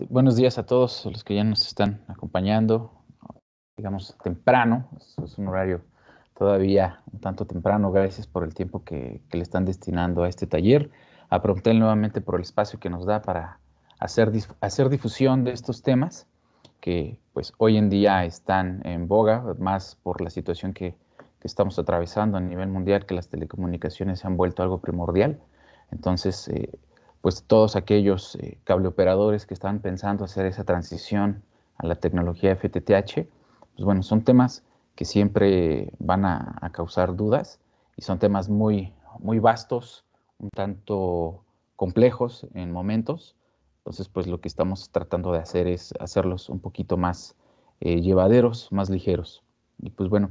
Este, buenos días a todos los que ya nos están acompañando, digamos temprano, es un horario todavía un tanto temprano, gracias por el tiempo que, le están destinando a este taller, a nuevamente por el espacio que nos da para hacer, hacer difusión de estos temas que pues hoy en día están en boga, más por la situación que, estamos atravesando a nivel mundial, que las telecomunicaciones se han vuelto algo primordial. Entonces, eh, pues todos aquellos eh, cableoperadores que están pensando hacer esa transición a la tecnología FTTH, pues bueno, son temas que siempre van a, causar dudas y son temas muy, muy vastos, un tanto complejos en momentos. Entonces, pues lo que estamos tratando de hacer es hacerlos un poquito más eh, llevaderos, más ligeros. Y pues bueno,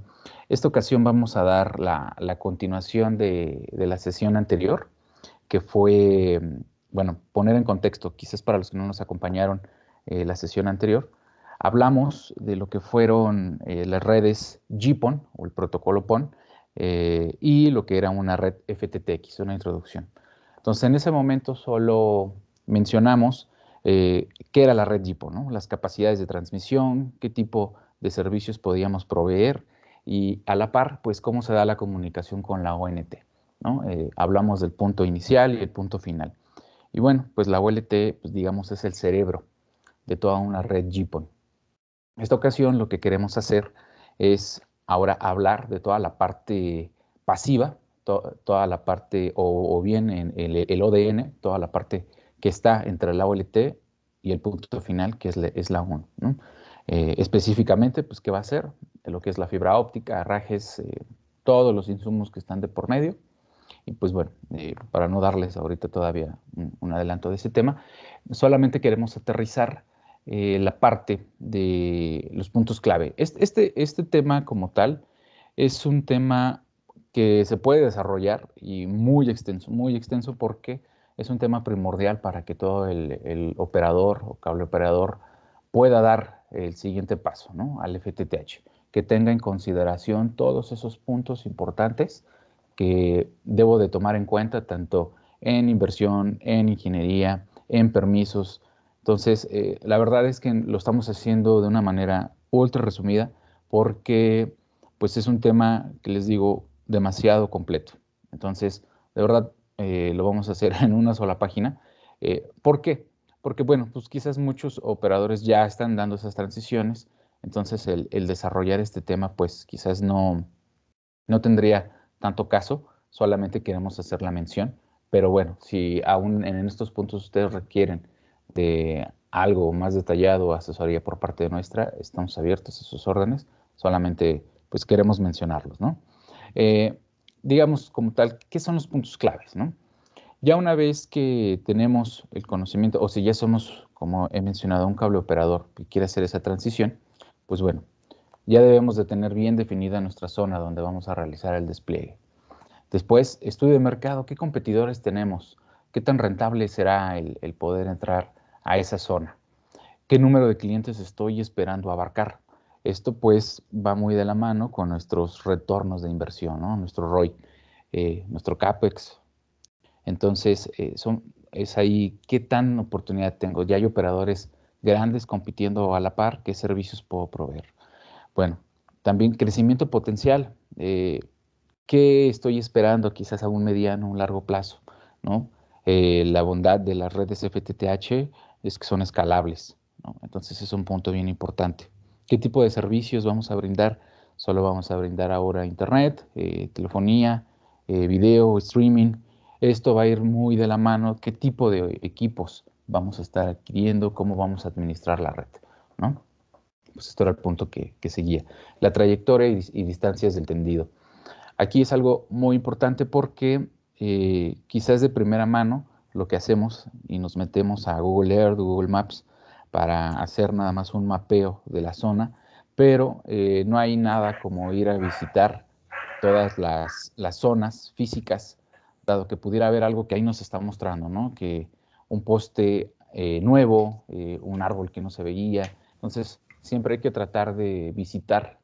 esta ocasión vamos a dar la, continuación de, la sesión anterior, que fue mm, bueno, poner en contexto, quizás para los que no nos acompañaron eh, la sesión anterior, hablamos de lo que fueron eh, las redes GPON o el protocolo PON eh, y lo que era una red FTTX, una introducción. Entonces, en ese momento solo mencionamos eh, qué era la red GPON, las capacidades de transmisión, qué tipo de servicios podíamos proveer y a la par, pues cómo se da la comunicación con la ONT. hablamos del punto inicial y el punto final. Y bueno, pues la OLT, pues digamos, es el cerebro de toda una red JIPON. En esta ocasión lo que queremos hacer es ahora hablar de toda la parte pasiva, toda la parte, o, bien en el, ODN, toda la parte que está entre la OLT y el punto final, que es, la, es eh, específicamente, pues, ¿qué va a ser? Lo que es la fibra óptica, rajes, eh, todos los insumos que están de por medio. Y pues bueno, eh, para no darles ahorita todavía un, adelanto de ese tema, solamente queremos aterrizar eh, la parte de los puntos clave. Este, este, tema como tal es un tema que se puede desarrollar y muy extenso, muy extenso porque es un tema primordial para que todo el, operador o cable operador pueda dar el siguiente paso al FTTH, que tenga en consideración todos esos puntos importantes que debo de tomar en cuenta tanto en inversión, en ingeniería, en permisos. Entonces, eh, la verdad es que lo estamos haciendo de una manera ultra resumida porque pues es un tema que les digo demasiado completo. Entonces, de verdad, eh, lo vamos a hacer en una sola página. Eh, ¿Por qué? Porque, bueno, pues quizás muchos operadores ya están dando esas transiciones, entonces el, desarrollar este tema, pues quizás no, no tendría tanto caso, solamente queremos hacer la mención, pero bueno, si aún en estos puntos ustedes requieren de algo más detallado, asesoría por parte de nuestra, estamos abiertos a sus órdenes, solamente pues queremos mencionarlos, ¿no? Eh, digamos como tal, ¿qué son los puntos claves, no? Ya una vez que tenemos el conocimiento, o si ya somos, como he mencionado, un cable operador que quiere hacer esa transición, pues bueno, ya debemos de tener bien definida nuestra zona donde vamos a realizar el despliegue. Después, estudio de mercado, qué competidores tenemos, qué tan rentable será el, poder entrar a esa zona, qué número de clientes estoy esperando abarcar. Esto pues va muy de la mano con nuestros retornos de inversión, nuestro ROI, eh, nuestro CAPEX. Entonces, eh, son, es ahí qué tan oportunidad tengo. Ya hay operadores grandes compitiendo a la par, qué servicios puedo proveer. Bueno, también crecimiento potencial. Eh, ¿Qué estoy esperando quizás a un mediano, un largo plazo? Eh, la bondad de las redes FTTH es que son escalables. Entonces es un punto bien importante. ¿Qué tipo de servicios vamos a brindar? Solo vamos a brindar ahora internet, eh, telefonía, video, streaming. Esto va a ir muy de la mano. ¿Qué tipo de equipos vamos a estar adquiriendo? ¿Cómo vamos a administrar la red? ¿no? pues esto era el punto que, seguía. La trayectoria y, distancias del tendido. Aquí es algo muy importante porque eh, quizás de primera mano lo que hacemos y nos metemos a Google Earth, Google Maps, para hacer nada más un mapeo de la zona, pero eh, no hay nada como ir a visitar todas las, zonas físicas, dado que pudiera haber algo que ahí nos está mostrando, ¿no? Que un poste eh, nuevo, un árbol que no se veía. Entonces, siempre hay que tratar de visitar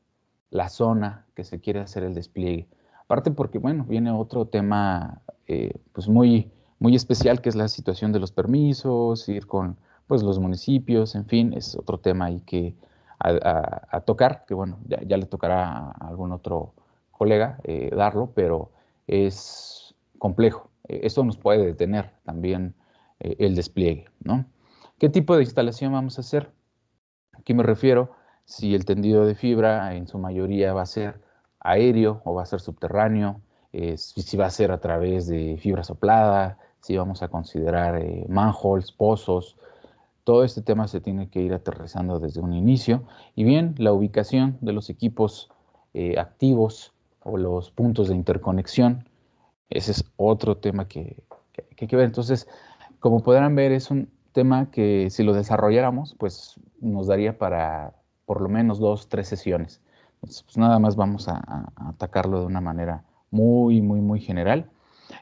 la zona que se quiere hacer el despliegue. Aparte porque, bueno, viene otro tema eh, pues muy, muy especial que es la situación de los permisos, ir con pues, los municipios, en fin, es otro tema ahí que a, tocar, que bueno, ya, le tocará a algún otro colega eh, darlo, pero es complejo. E, eso nos puede detener también eh, el despliegue, ¿no? ¿Qué tipo de instalación vamos a hacer? qué me refiero? Si el tendido de fibra en su mayoría va a ser aéreo o va a ser subterráneo, eh, si va a ser a través de fibra soplada, si vamos a considerar eh, manholes, pozos, todo este tema se tiene que ir aterrizando desde un inicio. Y bien, la ubicación de los equipos eh, activos o los puntos de interconexión, ese es otro tema que, que hay que ver. Entonces, como podrán ver, es un tema que si lo desarrolláramos, pues nos daría para por lo menos dos, tres sesiones. pues nada más vamos a, atacarlo de una manera muy, muy, muy general.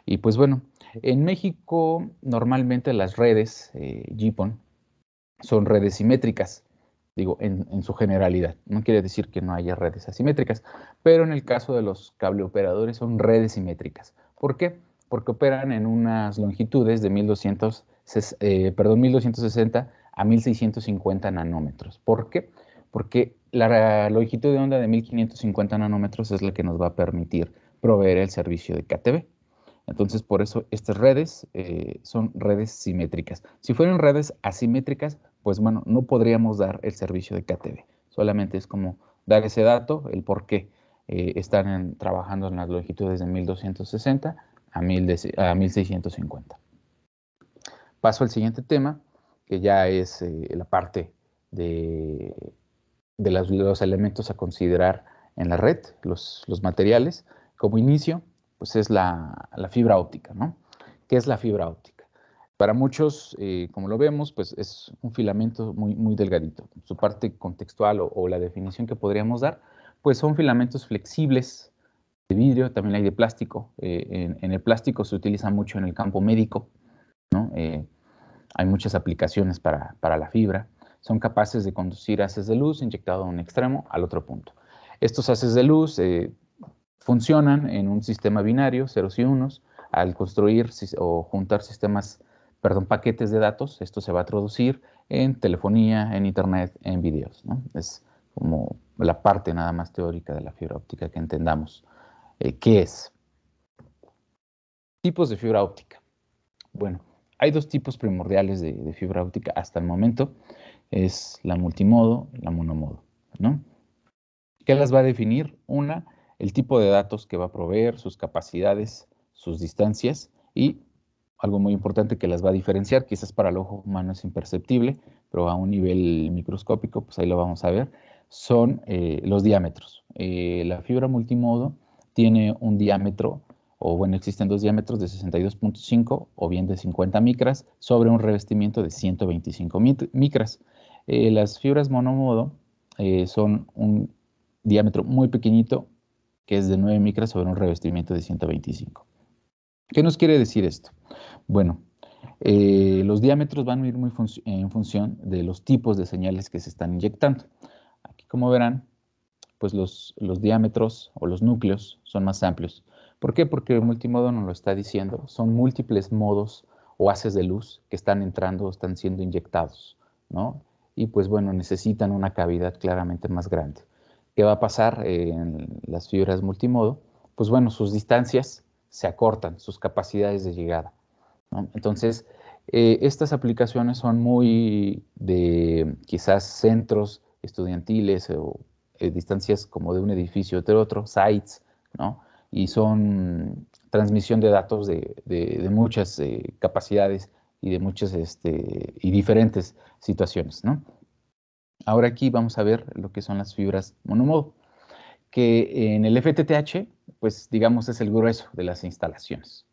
Y pues bueno, en México normalmente las redes eh, son redes simétricas, digo, en, en, su generalidad. No quiere decir que no haya redes asimétricas, pero en el caso de los cable operadores son redes simétricas. ¿Por qué? porque operan en unas longitudes de 1200, eh, perdón, 1260 a 1650 nanómetros. ¿Por qué? Porque la longitud de onda de 1550 nanómetros es la que nos va a permitir proveer el servicio de KTV. Entonces, por eso estas redes eh, son redes simétricas. Si fueran redes asimétricas, pues bueno, no podríamos dar el servicio de KTV. Solamente es como dar ese dato, el por qué eh, están trabajando en las longitudes de 1260 a, 1650. Paso al siguiente tema, que ya es eh, la parte de, los, elementos a considerar en la red, los, materiales. Como inicio, pues es la, fibra óptica, ¿no? ¿Qué es la fibra óptica? Para muchos, eh, como lo vemos, pues es un filamento muy, muy delgadito. Su parte contextual o, o la definición que podríamos dar, pues son filamentos flexibles vidrio, también hay de plástico. Eh, en, el plástico se utiliza mucho en el campo médico, eh, hay muchas aplicaciones para, la fibra. Son capaces de conducir haces de luz inyectado a un extremo al otro punto. Estos haces de luz eh, funcionan en un sistema binario, ceros y unos. Al construir o juntar sistemas, perdón, paquetes de datos, esto se va a traducir en telefonía, en internet, en videos. Es como la parte nada más teórica de la fibra óptica que entendamos. Eh, ¿Qué es? Tipos de fibra óptica. Bueno, hay dos tipos primordiales de, fibra óptica hasta el momento. Es la multimodo, la monomodo. ¿no? ¿Qué las va a definir? Una, el tipo de datos que va a proveer, sus capacidades, sus distancias y algo muy importante que las va a diferenciar, quizás para el ojo humano es imperceptible, pero a un nivel microscópico, pues ahí lo vamos a ver, son eh, los diámetros. Eh, la fibra multimodo tiene un diámetro, o bueno, existen dos diámetros de 62.5 o bien de 50 micras sobre un revestimiento de 125 micras. Eh, las fibras monomodo eh, son un diámetro muy pequeñito, que es de 9 micras sobre un revestimiento de 125. ¿Qué nos quiere decir esto? Bueno, eh, los diámetros van a ir muy en función de los tipos de señales que se están inyectando. Aquí, como verán, pues los, diámetros o los núcleos son más amplios. ¿Por qué? Porque el multimodo nos lo está diciendo. Son múltiples modos o haces de luz que están entrando o están siendo inyectados, ¿no? Y pues bueno, necesitan una cavidad claramente más grande. ¿Qué va a pasar en las fibras multimodo? Pues bueno, sus distancias se acortan, sus capacidades de llegada. ¿no? Entonces, eh, estas aplicaciones son muy de quizás centros estudiantiles o eh, distancias como de un edificio de otro, sites, ¿no? Y son transmisión de datos de, muchas eh, capacidades y de muchas este, y diferentes situaciones, ¿no? Ahora aquí vamos a ver lo que son las fibras monomodo, que en el FTTH, pues digamos es el grueso de las instalaciones.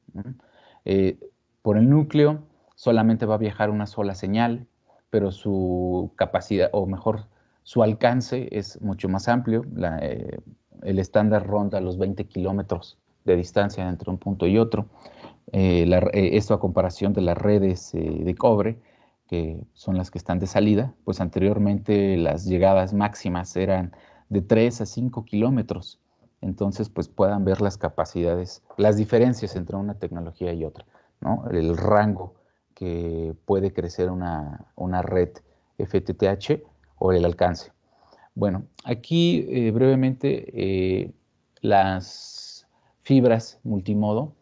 Eh, por el núcleo solamente va a viajar una sola señal, pero su capacidad, o mejor, su alcance es mucho más amplio, eh, el estándar ronda los 20 kilómetros de distancia entre un punto y otro. Eh, eh, esto a comparación de las redes de cobre, que son las que están de salida, pues anteriormente las llegadas máximas eran de 3 a 5 kilómetros. Entonces, pues puedan ver las capacidades, las diferencias entre una tecnología y otra, ¿no? El rango que puede crecer una, una red FTTH o el alcance. Bueno, aquí eh, brevemente eh, las fibras multimodo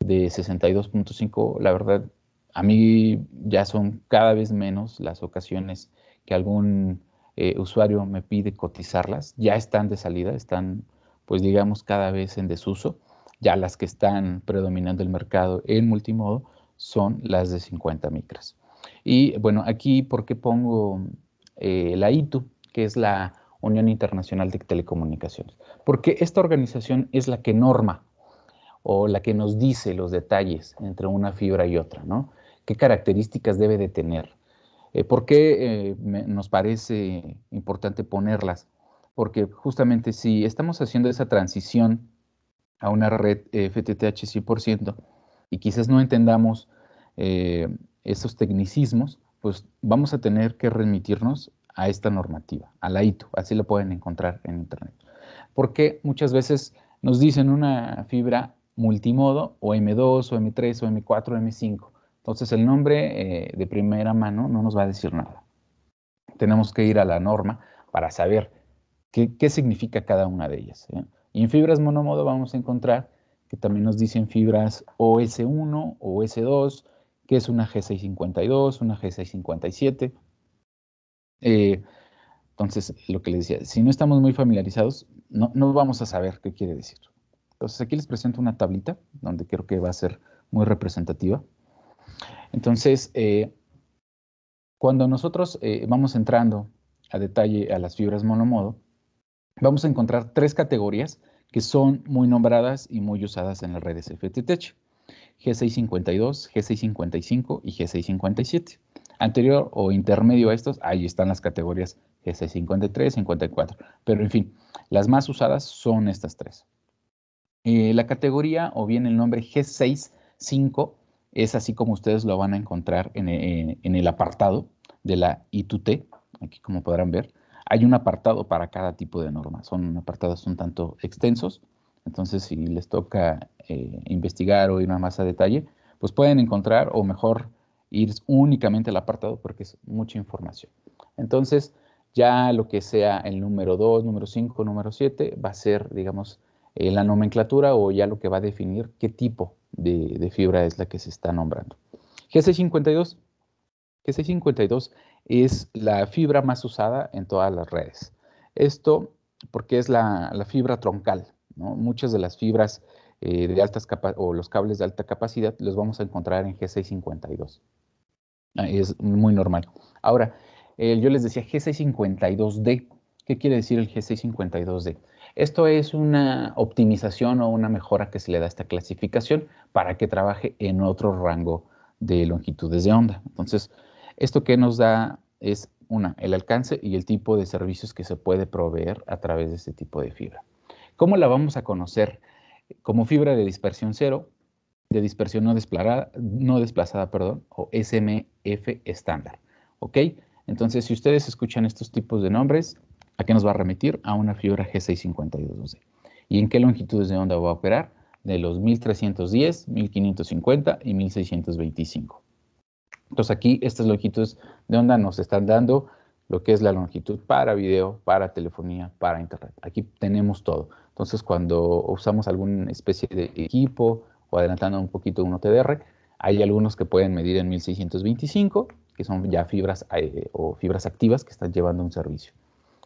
de 62.5, la verdad, a mí ya son cada vez menos las ocasiones que algún eh, usuario me pide cotizarlas. Ya están de salida, están, pues digamos, cada vez en desuso. Ya las que están predominando el mercado en multimodo son las de 50 micras. Y bueno, aquí, ¿por qué pongo eh, la ITU, que es la Unión Internacional de Telecomunicaciones, porque esta organización es la que norma o la que nos dice los detalles entre una fibra y otra, ¿no? ¿Qué características debe de tener? Eh, ¿Por qué eh, nos parece importante ponerlas? Porque justamente si estamos haciendo esa transición a una red FTTH 100% y quizás no entendamos esos tecnicismos, pues vamos a tener que remitirnos a esta normativa, a la ITU, así la pueden encontrar en Internet. Porque muchas veces nos dicen una fibra multimodo o M2 o M3 o M4 o M5. Entonces el nombre eh, de primera mano no nos va a decir nada. Tenemos que ir a la norma para saber qué, significa cada una de ellas. ¿eh? Y en fibras monomodo vamos a encontrar que también nos dicen fibras OS1, OS2, que es una G652, una G657. Eh, entonces, lo que les decía, si no estamos muy familiarizados, no, vamos a saber qué quiere decir. Entonces, aquí les presento una tablita, donde creo que va a ser muy representativa. Entonces, eh, cuando nosotros eh, vamos entrando a detalle a las fibras monomodo, vamos a encontrar tres categorías que son muy nombradas y muy usadas en las redes FTTH. G652, G655 y G657. Anterior o intermedio a estos, ahí están las categorías G653, 54. Pero en fin, las más usadas son estas tres. Eh, la categoría o bien el nombre G65 es así como ustedes lo van a encontrar en, el apartado de la ITUT, aquí como podrán ver. Hay un apartado para cada tipo de norma, son apartados un tanto extensos. Entonces, si les toca eh, investigar o ir más a detalle, pues pueden encontrar o mejor ir únicamente al apartado porque es mucha información. Entonces, ya lo que sea el número 2, número 5, número 7, va a ser, digamos, eh, la nomenclatura o ya lo que va a definir qué tipo de, fibra es la que se está nombrando. GC52. GC52 es la fibra más usada en todas las redes. Esto porque es la fibra troncal. Muchas de las fibras eh, de altas o los cables de alta capacidad los vamos a encontrar en G652. Es muy normal. Ahora, eh, yo les decía G652D. ¿Qué quiere decir el G652D? Esto es una optimización o una mejora que se le da a esta clasificación para que trabaje en otro rango de longitudes de onda. Entonces, esto que nos da es una, el alcance y el tipo de servicios que se puede proveer a través de este tipo de fibra. ¿Cómo la vamos a conocer? Como fibra de dispersión cero, de dispersión no desplazada, no desplazada perdón, o SMF estándar. ¿Ok? Entonces, si ustedes escuchan estos tipos de nombres, ¿a qué nos va a remitir? A una fibra G65212. ¿Y en qué longitudes de onda va a operar? De los 1310, 1550 y 1625. Entonces, aquí estas longitudes de onda nos están dando lo que es la longitud para video, para telefonía, para internet. Aquí tenemos todo. Entonces, cuando usamos alguna especie de equipo o adelantando un poquito un OTDR, hay algunos que pueden medir en 1625, que son ya fibras eh, o fibras activas que están llevando un servicio.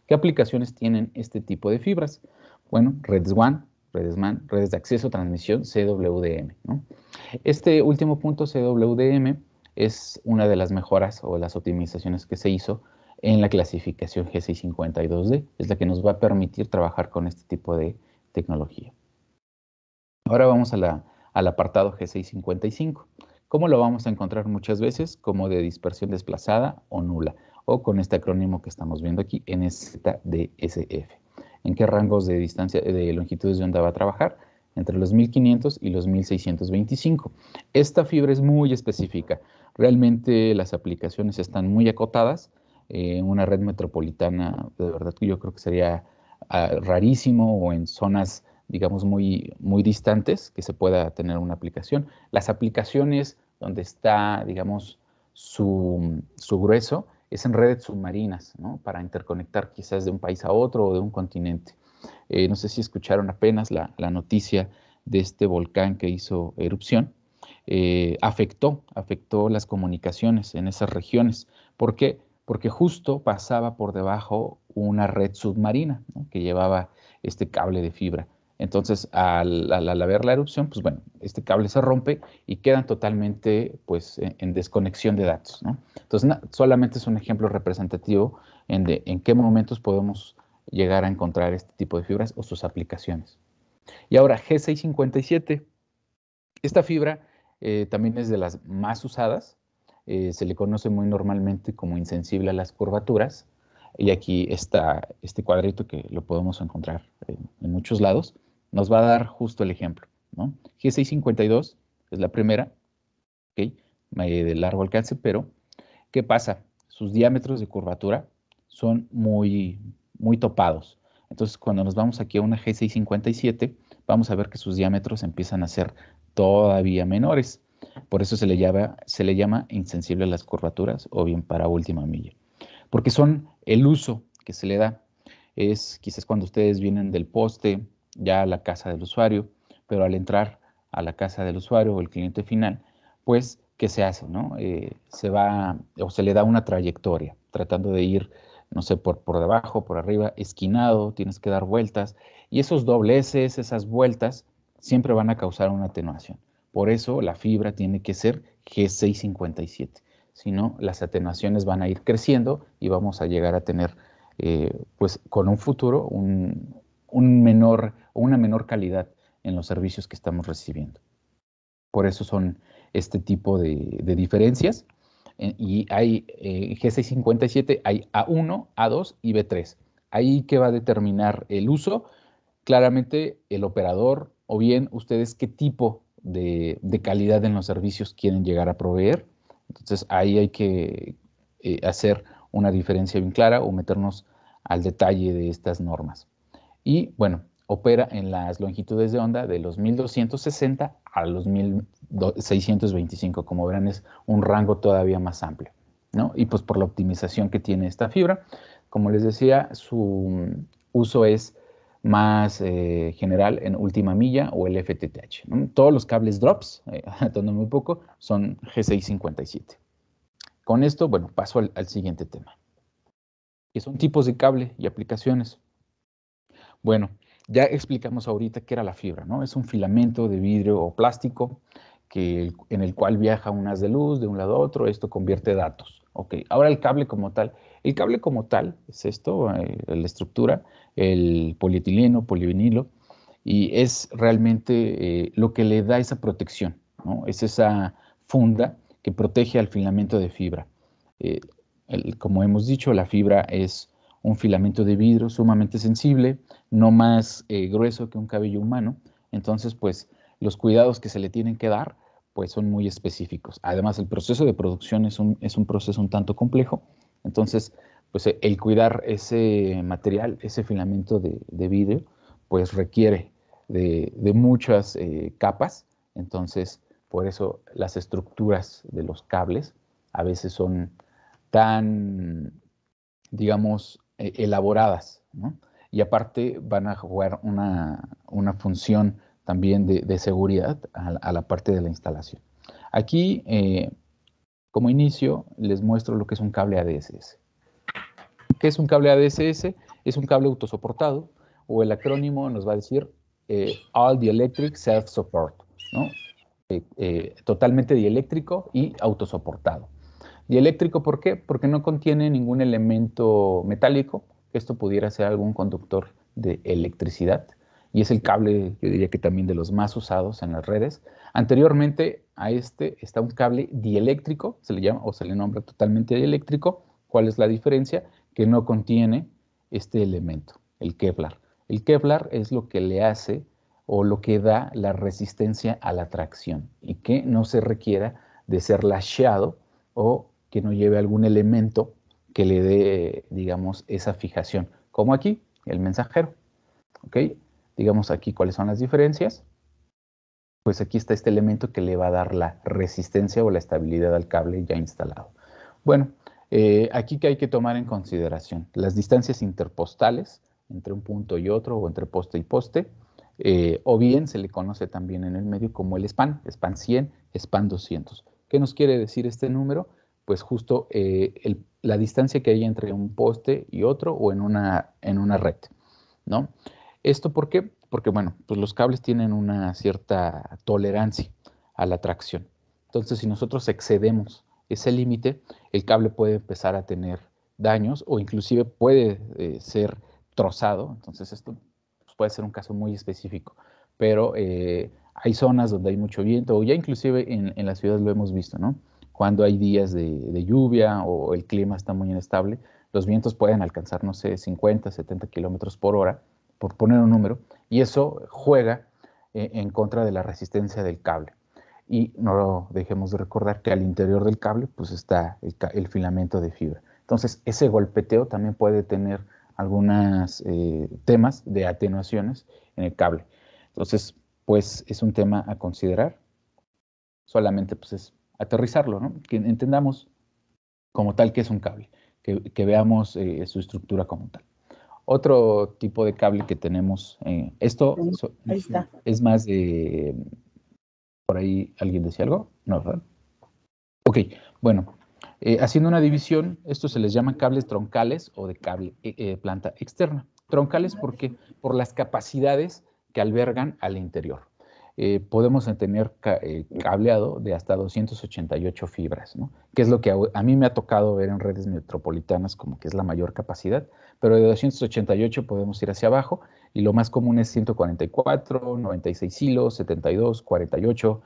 ¿Qué aplicaciones tienen este tipo de fibras? Bueno, redes WAN, redes MAN, redes de acceso, transmisión, CWDM. Este último punto, CWDM, es una de las mejoras o las optimizaciones que se hizo en la clasificación G652D. Es la que nos va a permitir trabajar con este tipo de tecnología. Ahora vamos al apartado G655. ¿Cómo lo vamos a encontrar muchas veces? Como de dispersión desplazada o nula, o con este acrónimo que estamos viendo aquí, NZDSF. ¿En qué rangos de distancia de longitudes de onda va a trabajar? Entre los 1500 y los 1625. Esta fibra es muy específica. Realmente las aplicaciones están muy acotadas eh, en una red metropolitana, de verdad que yo creo que sería ah, rarísimo o en zonas, digamos, muy, muy distantes que se pueda tener una aplicación. Las aplicaciones donde está, digamos, su, grueso es en redes submarinas, ¿no? Para interconectar quizás de un país a otro o de un continente. Eh, no sé si escucharon apenas la, noticia de este volcán que hizo erupción. Eh, afectó, afectó las comunicaciones en esas regiones, porque porque justo pasaba por debajo una red submarina que llevaba este cable de fibra. Entonces, al, ver haber la erupción, pues bueno, este cable se rompe y quedan totalmente pues, e, en, desconexión de datos. Entonces, solamente es un ejemplo representativo en, de, en qué momentos podemos llegar a encontrar este tipo de fibras o sus aplicaciones. Y ahora, G657. Esta fibra eh, también es de las más usadas eh, se le conoce muy normalmente como insensible a las curvaturas. Y aquí está este cuadrito que lo podemos encontrar en, muchos lados. Nos va a dar justo el ejemplo. ¿no? G652 es la primera, ¿okay? Eh, de largo alcance, pero ¿qué pasa? Sus diámetros de curvatura son muy, muy topados. Entonces, cuando nos vamos aquí a una G657, vamos a ver que sus diámetros empiezan a ser todavía menores. Por eso se le llama, insensible a las curvaturas o bien para última milla, porque son el uso que se le da. Es quizás cuando ustedes vienen del poste ya a la casa del usuario, pero al entrar a la casa del usuario o el cliente final, pues, ¿qué se hace? No? Eh, se va o se le da una trayectoria, tratando de ir, no sé, por debajo, por arriba, esquinado, tienes que dar vueltas, y esos dobleces, esas vueltas, siempre van a causar una atenuación. Por eso la fibra tiene que ser G657. Si no, las atenuaciones van a ir creciendo y vamos a llegar a tener, eh, pues con un futuro, un, un menor, una menor calidad en los servicios que estamos recibiendo. Por eso son este tipo de, diferencias. Eh, y hay eh, G657, hay A1, A2 y B3. Ahí que va a determinar el uso, claramente el operador o bien ustedes qué tipo de, calidad en los servicios quieren llegar a proveer. Entonces ahí hay que eh, hacer una diferencia bien clara o meternos al detalle de estas normas. Y bueno, opera en las longitudes de onda de los 1260 a los 1625. Como verán, es un rango todavía más amplio. ¿no? Y pues por la optimización que tiene esta fibra, como les decía, su mm, uso es más eh, general en última milla o el FTTH. Todos los cables drops, eh, un poco, son G657. Con esto, bueno, paso al, siguiente tema, que son tipos de cable y aplicaciones. Bueno, ya explicamos ahorita qué era la fibra, ¿no? Es un filamento de vidrio o plástico que, en el cual viaja un haz de luz de un lado a otro, esto convierte datos. Ok, ahora el cable como tal. El cable como tal es esto, eh, la estructura, el polietileno, polivinilo, y es realmente eh, lo que le da esa protección, es esa funda que protege al filamento de fibra. Eh, como hemos dicho, la fibra es un filamento de vidrio sumamente sensible, no más eh, grueso que un cabello humano, entonces pues los cuidados que se le tienen que dar pues son muy específicos. Además el proceso de producción es un, es un proceso un tanto complejo, entonces pues eh, el cuidar ese material, ese filamento de, de vidrio, pues requiere de, muchas eh, capas, entonces por eso las estructuras de los cables a veces son tan, digamos, e, elaboradas, ¿no? Y aparte van a jugar una, función también de, seguridad a, la parte de la instalación. Aquí, eh, como inicio, les muestro lo que es un cable ADSS. ¿Qué es un cable ADSS? Es un cable autosoportado o el acrónimo nos va a decir eh, All Dielectric Self Support, ¿no? Eh, eh, totalmente dieléctrico y autosoportado. Dieléctrico, ¿por qué? Porque no contiene ningún elemento metálico, esto pudiera ser algún conductor de electricidad, y es el cable, yo diría que también de los más usados en las redes. Anteriormente a este está un cable dieléctrico, se le llama o se le nombra totalmente dieléctrico. ¿Cuál es la diferencia? que no contiene este elemento, el Kevlar. El Kevlar es lo que le hace o lo que da la resistencia a la tracción y que no se requiera de ser lacheado o que no lleve algún elemento que le dé, digamos, esa fijación. Como aquí, el mensajero. ¿Ok? Digamos aquí cuáles son las diferencias. Pues aquí está este elemento que le va a dar la resistencia o la estabilidad al cable ya instalado. Bueno, eh, aquí que hay que tomar en consideración las distancias interpostales entre un punto y otro o entre poste y poste, eh, o bien se le conoce también en el medio como el span, span 100, span 200. ¿Qué nos quiere decir este número? Pues justo eh, la distancia que hay entre un poste y otro o en una, en una red, ¿no? ¿Esto por qué? Porque, bueno, pues los cables tienen una cierta tolerancia a la tracción. Entonces, si nosotros excedemos ese límite, el cable puede empezar a tener daños o inclusive puede eh, ser trozado. Entonces esto pues, puede ser un caso muy específico, pero eh, hay zonas donde hay mucho viento o ya inclusive en, las ciudades lo hemos visto, ¿no? Cuando hay días de, lluvia o el clima está muy inestable, los vientos pueden alcanzar, no sé, 50, 70 kilómetros por hora, por poner un número, y eso juega eh, en contra de la resistencia del cable y no dejemos de recordar que al interior del cable pues está el, filamento de fibra. Entonces ese golpeteo también puede tener algunos eh, temas de atenuaciones en el cable. Entonces pues es un tema a considerar. Solamente pues es aterrizarlo, ¿no? que entendamos como tal que es un cable, que, veamos eh, su estructura como tal. Otro tipo de cable que tenemos, eh, esto es más de por ahí alguien decía algo. No, ¿verdad? Ok, bueno, eh, haciendo una división, estos se les llaman cables troncales o de cable eh, eh, planta externa. Troncales porque por las capacidades que albergan al interior. Eh, podemos tener eh, cableado de hasta 288 fibras, que es lo que a, mí me ha tocado ver en redes metropolitanas como que es la mayor capacidad, pero de 288 podemos ir hacia abajo y lo más común es 144, 96 hilos, 72, 48,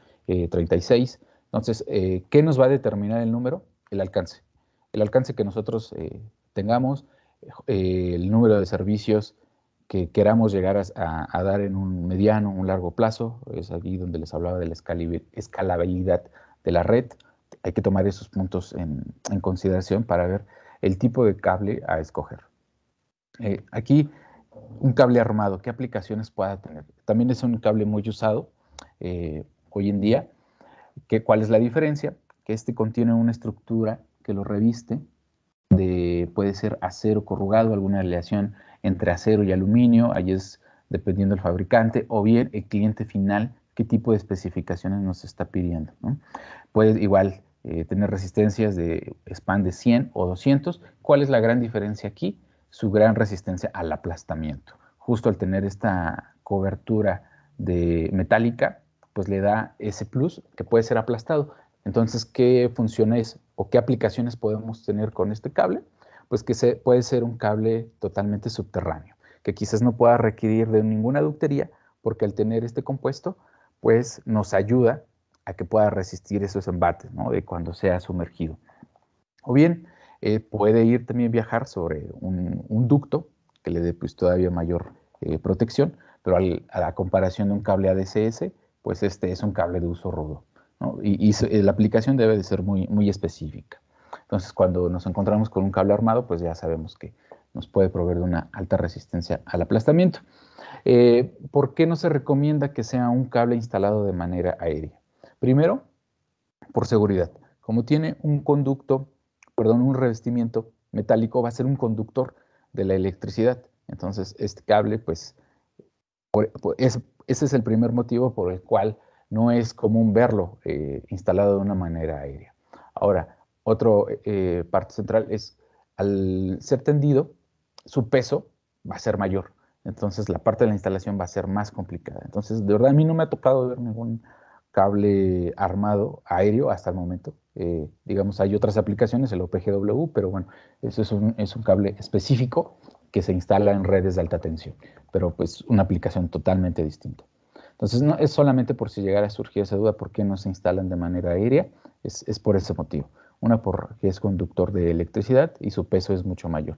36. Entonces, eh, ¿qué nos va a determinar el número? El alcance. El alcance que nosotros tengamos, el número de servicios, que queramos llegar a, dar en un mediano, un largo plazo. Es aquí donde les hablaba de la escalabilidad de la red. Hay que tomar esos puntos en, consideración para ver el tipo de cable a escoger. Eh, aquí, un cable armado, ¿qué aplicaciones pueda tener? También es un cable muy usado eh, hoy en día. ¿Qué, ¿Cuál es la diferencia? Que este contiene una estructura que lo reviste, de, puede ser acero corrugado, alguna aleación entre acero y aluminio, ahí es dependiendo del fabricante, o bien el cliente final, qué tipo de especificaciones nos está pidiendo. Puede igual eh, tener resistencias de span de 100 o 200. ¿Cuál es la gran diferencia aquí? Su gran resistencia al aplastamiento. Justo al tener esta cobertura de metálica, pues le da ese plus que puede ser aplastado. Entonces, ¿qué funciones o qué aplicaciones podemos tener con este cable? pues que se, puede ser un cable totalmente subterráneo, que quizás no pueda requerir de ninguna ductería, porque al tener este compuesto, pues nos ayuda a que pueda resistir esos embates, De cuando sea sumergido. O bien, eh, puede ir también viajar sobre un, ducto, que le dé pues todavía mayor eh, protección, pero a la comparación de un cable ADCS, pues este es un cable de uso rudo. Y, y, la aplicación debe de ser muy, muy específica. Entonces, cuando nos encontramos con un cable armado, pues ya sabemos que nos puede proveer de una alta resistencia al aplastamiento. Eh, ¿Por qué no se recomienda que sea un cable instalado de manera aérea? Primero, por seguridad. Como tiene un conducto, perdón, un revestimiento metálico, va a ser un conductor de la electricidad. Entonces, este cable, pues, ese es el primer motivo por el cual no es común verlo eh, instalado de una manera aérea. Ahora, otro eh, parte central es al ser tendido, su peso va a ser mayor. Entonces la parte de la instalación va a ser más complicada. Entonces, de verdad, a mí no me ha tocado ver ningún cable armado aéreo hasta el momento. Eh, digamos, hay otras aplicaciones, el OPGW, pero bueno, eso es un, cable específico que se instala en redes de alta tensión, pero pues una aplicación totalmente distinta. Entonces, no es solamente por si llegara a surgir esa duda, ¿por qué no se instalan de manera aérea? es por ese motivo. Una que es conductor de electricidad y su peso es mucho mayor.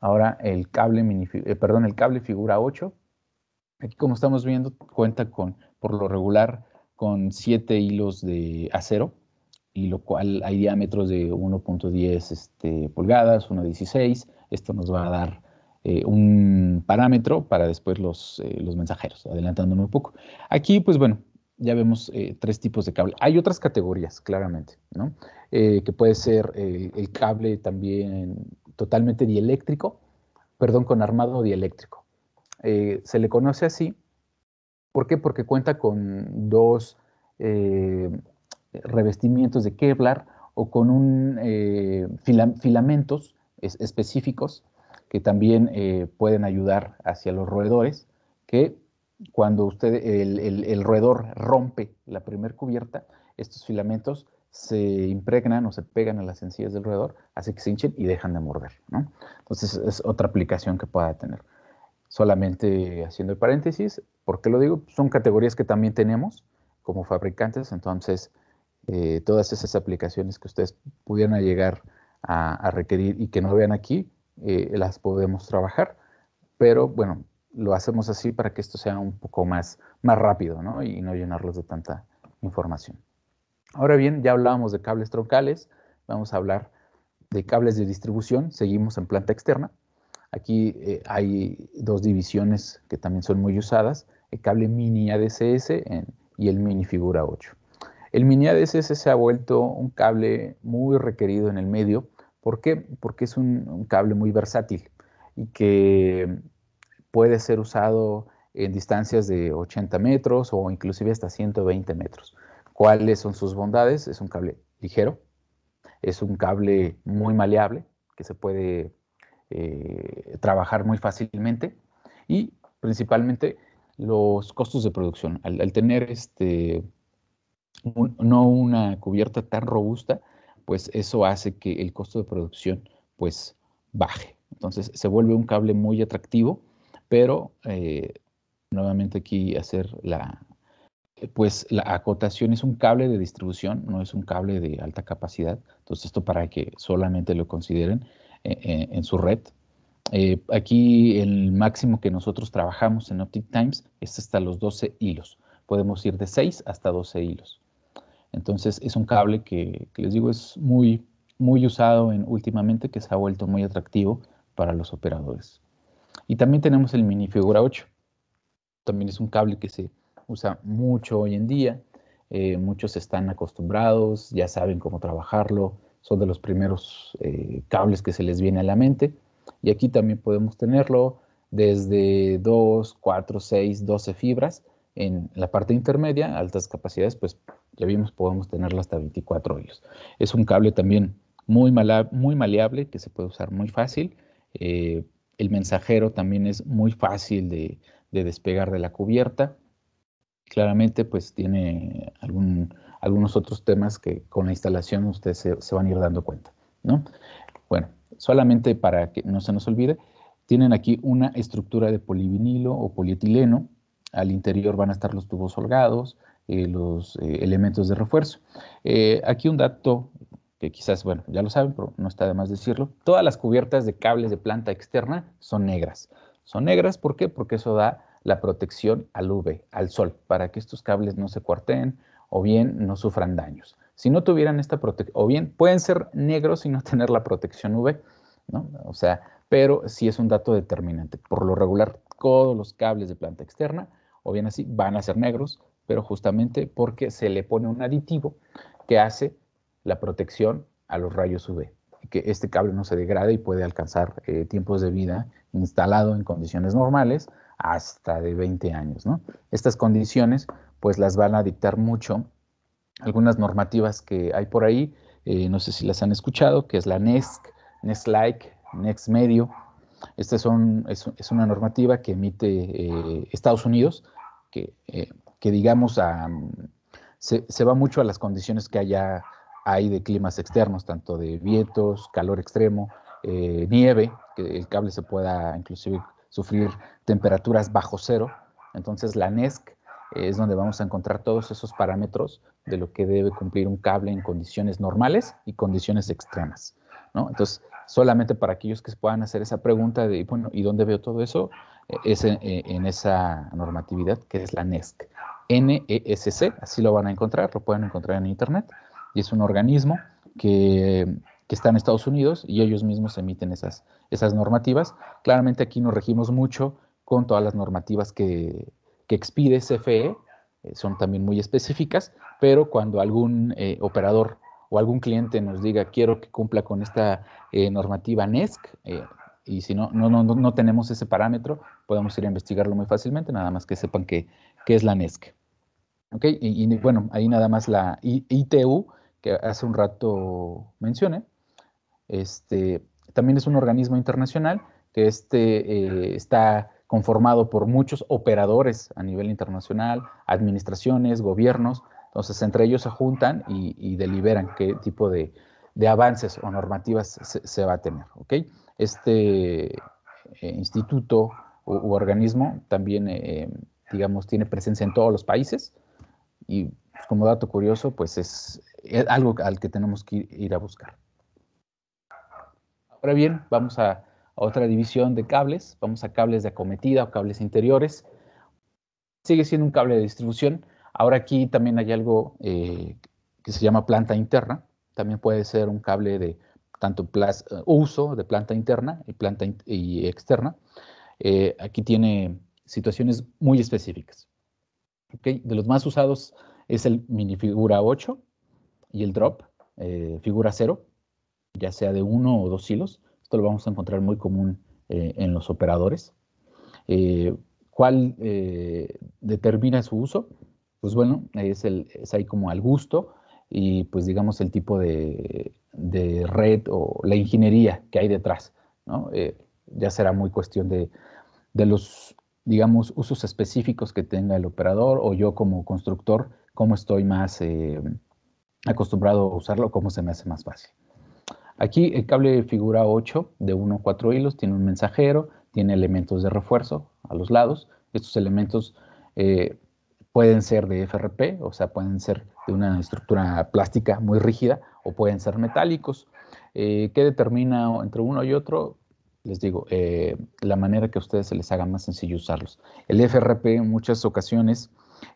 Ahora el cable, eh, perdón, el cable figura 8. Aquí como estamos viendo cuenta con, por lo regular, con 7 hilos de acero y lo cual hay diámetros de 1.10 este, pulgadas, 1.16. Esto nos va a dar eh, un parámetro para después los, eh, los mensajeros, adelantándome un poco. Aquí, pues bueno, ya vemos eh, tres tipos de cable. Hay otras categorías, claramente, ¿no? Eh, que puede ser eh, el cable también totalmente dieléctrico, perdón, con armado dieléctrico. se le conoce así, ¿por qué? Porque cuenta con dos revestimientos de Kevlar o con un filamentos específicos que también pueden ayudar hacia los roedores, que cuando usted, el, roedor rompe la primer cubierta, estos filamentos se impregnan o se pegan a las encías del roedor, hace que se hinchen y dejan de morder. Entonces es otra aplicación que pueda tener. Solamente haciendo el paréntesis, ¿por qué lo digo? Son categorías que también tenemos como fabricantes, entonces eh, todas esas aplicaciones que ustedes pudieran llegar a, requerir y que no vean aquí, eh, las podemos trabajar, pero bueno, lo hacemos así para que esto sea un poco más, más rápido ¿no? y no llenarlos de tanta información. Ahora bien, ya hablábamos de cables troncales, vamos a hablar de cables de distribución, seguimos en planta externa. Aquí eh, hay dos divisiones que también son muy usadas, el cable mini ADSS y el mini figura 8. El mini ADSS se ha vuelto un cable muy requerido en el medio. ¿Por qué? Porque es un cable muy versátil y que puede ser usado en distancias de 80 metros o inclusive hasta 120 metros. ¿Cuáles son sus bondades? Es un cable ligero, es un cable muy maleable que se puede eh, trabajar muy fácilmente y principalmente los costos de producción. Al, tener este, no una cubierta tan robusta, pues eso hace que el costo de producción pues baje. Entonces se vuelve un cable muy atractivo pero eh, nuevamente aquí hacer la, pues la acotación es un cable de distribución, no es un cable de alta capacidad. Entonces esto para que solamente lo consideren eh, eh, en su red. aquí el máximo que nosotros trabajamos en Optic Times es hasta los 12 hilos. Podemos ir de 6 hasta 12 hilos. Entonces es un cable que, que les digo es muy, muy usado en, últimamente, que se ha vuelto muy atractivo para los operadores. Y también tenemos el mini figura 8. También es un cable que se usa mucho hoy en día. Eh, muchos están acostumbrados, ya saben cómo trabajarlo. Son de los primeros eh, cables que se les viene a la mente. Y aquí también podemos tenerlo desde 2, 4, 6, 12 fibras. En la parte intermedia, altas capacidades, pues ya vimos, podemos tenerlo hasta 24 hilos. Es un cable también muy, mala, muy maleable que se puede usar muy fácil. Eh, el mensajero también es muy fácil de, despegar de la cubierta. Claramente, pues tiene algunos otros temas que con la instalación ustedes se, van a ir dando cuenta, ¿no? Bueno, solamente para que no se nos olvide, tienen aquí una estructura de polivinilo o polietileno. Al interior van a estar los tubos holgados, y eh, los eh, elementos de refuerzo. Eh, aquí un dato que quizás, bueno, ya lo saben, pero no está de más decirlo, todas las cubiertas de cables de planta externa son negras. Son negras, ¿por qué? Porque eso da la protección al UV, al sol, para que estos cables no se cuarteen o bien no sufran daños. Si no tuvieran esta protección, o bien pueden ser negros y no tener la protección UV, ¿no? O sea, pero sí es un dato determinante. Por lo regular, todos los cables de planta externa, o bien así, van a ser negros, pero justamente porque se le pone un aditivo que hace la protección a los rayos UV, que este cable no se degrade y puede alcanzar eh, tiempos de vida instalado en condiciones normales hasta de 20 años. ¿no? Estas condiciones pues las van a dictar mucho algunas normativas que hay por ahí, eh, no sé si las han escuchado, que es la NESC, e Like, NESC Medio. Esta es, una normativa que emite eh, Estados Unidos, que, digamos se, va mucho a las condiciones que haya hay de climas externos, tanto de vientos, calor extremo, eh, nieve, que el cable se pueda inclusive sufrir temperaturas bajo cero. Entonces la NESC es donde vamos a encontrar todos esos parámetros de lo que debe cumplir un cable en condiciones normales y condiciones extremas. Entonces, solamente para aquellos que puedan hacer esa pregunta de, bueno, ¿y dónde veo todo eso? Eh, es eh, en, esa normatividad que es la NESC. N-E-S-C, así lo van a encontrar, lo pueden encontrar en internet y es un organismo que, está en Estados Unidos y ellos mismos emiten esas, esas normativas. Claramente aquí nos regimos mucho con todas las normativas que, expide CFE, eh, son también muy específicas, pero cuando algún eh, operador o algún cliente nos diga quiero que cumpla con esta eh, normativa NESC, y si no no, no no, tenemos ese parámetro, podemos ir a investigarlo muy fácilmente, nada más que sepan qué es la NESC. okay Y, y, bueno, ahí nada más la ITU que hace un rato mencioné. Este, también es un organismo internacional que este, eh, está conformado por muchos operadores a nivel internacional, administraciones, gobiernos. Entonces, entre ellos se juntan y, deliberan qué tipo de, avances o normativas se, va a tener. Este eh, instituto u, organismo también, eh, digamos, tiene presencia en todos los países y como dato curioso, pues es, algo al que tenemos que ir a buscar. Ahora bien, vamos a, otra división de cables. Vamos a cables de acometida o cables interiores. Sigue siendo un cable de distribución. Ahora aquí también hay algo eh, que se llama planta interna. También puede ser un cable de tanto eh, uso de planta interna y planta y externa. Eh, aquí tiene situaciones muy específicas. De los más usados es el minifigura 8 y el drop, eh, figura 0, ya sea de uno o dos hilos. Esto lo vamos a encontrar muy común eh, en los operadores. Eh, ¿Cuál determina su uso? Pues bueno, es, el, es ahí como al gusto y pues digamos el tipo de, red o la ingeniería que hay detrás. ya será muy cuestión de, de los digamos, usos específicos que tenga el operador o yo como constructor cómo estoy más eh, acostumbrado a usarlo, cómo se me hace más fácil. Aquí el cable figura 8 de 1 o 4 hilos, tiene un mensajero, tiene elementos de refuerzo a los lados. Estos elementos eh, pueden ser de FRP, o sea, pueden ser de una estructura plástica muy rígida o pueden ser metálicos. Eh, ¿Qué determina entre uno y otro? Les digo, la manera que a ustedes se les haga más sencillo usarlos. El FRP en muchas ocasiones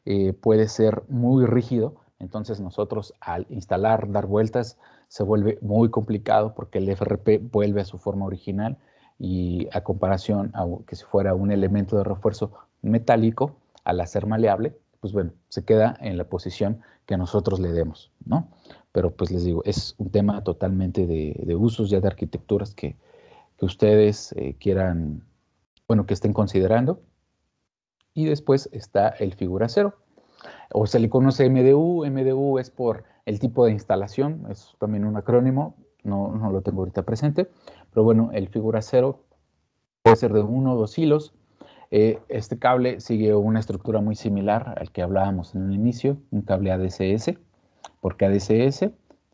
eh, puede ser muy rígido, entonces nosotros al instalar, dar vueltas, se vuelve muy complicado porque el FRP vuelve a su forma original y a comparación a que si fuera un elemento de refuerzo metálico, al hacer maleable, pues bueno, se queda en la posición que nosotros le demos, ¿no? Pero pues les digo, es un tema totalmente de, usos ya de arquitecturas que, ustedes eh, quieran, bueno, que estén considerando y después está el figura cero. O se le conoce MDU, MDU es por el tipo de instalación, es también un acrónimo, no, no lo tengo ahorita presente, pero bueno, el figura cero puede ser de uno o dos hilos. Eh, este cable sigue una estructura muy similar al que hablábamos en el inicio, un cable ADCS. ¿Por qué ADCS?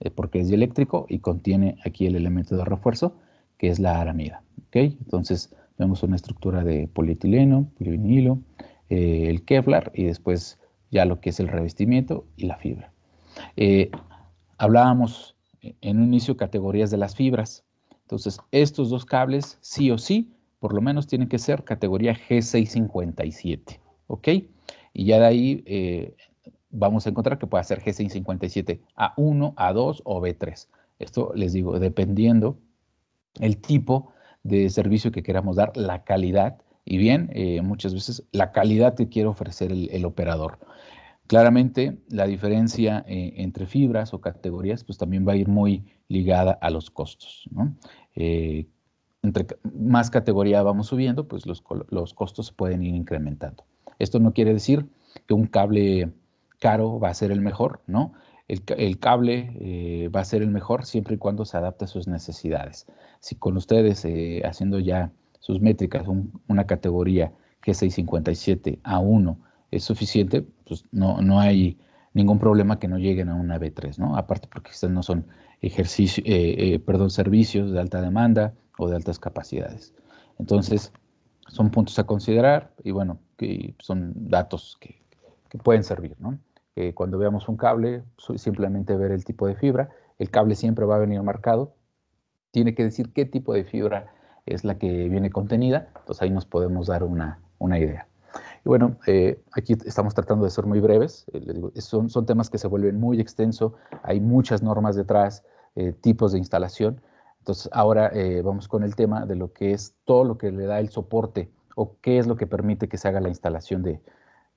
Eh, porque es dieléctrico y contiene aquí el elemento de refuerzo, que es la aramida. Entonces vemos una estructura de polietileno, polivinilo, eh, el Kevlar y después ya lo que es el revestimiento y la fibra. Eh, hablábamos en un inicio categorías de las fibras. Entonces, estos dos cables sí o sí, por lo menos tienen que ser categoría G657, ¿ok? Y ya de ahí eh, vamos a encontrar que puede ser G657 A1, A2 o B3. Esto les digo, dependiendo el tipo de servicio que queramos dar, la calidad y bien eh, muchas veces la calidad que quiere ofrecer el, operador. Claramente la diferencia eh, entre fibras o categorías pues también va a ir muy ligada a los costos. Eh, entre más categoría vamos subiendo, pues los, costos pueden ir incrementando. Esto no quiere decir que un cable caro va a ser el mejor, ¿no? El, cable va a ser el mejor siempre y cuando se adapte a sus necesidades. Si con ustedes haciendo ya sus métricas, una categoría G657A1 es suficiente, pues no, hay ningún problema que no lleguen a una B3, ¿no? Aparte porque estas no son eh, eh, perdón, servicios de alta demanda o de altas capacidades. Entonces, son puntos a considerar y bueno, que son datos que, pueden servir, ¿no? Eh, cuando veamos un cable, simplemente ver el tipo de fibra. El cable siempre va a venir marcado. Tiene que decir qué tipo de fibra es la que viene contenida, entonces ahí nos podemos dar una, idea. Y bueno, eh, aquí estamos tratando de ser muy breves, eh, son, son, temas que se vuelven muy extenso, hay muchas normas detrás, eh, tipos de instalación, entonces ahora vamos con el tema de lo que es todo lo que le da el soporte o qué es lo que permite que se haga la instalación de,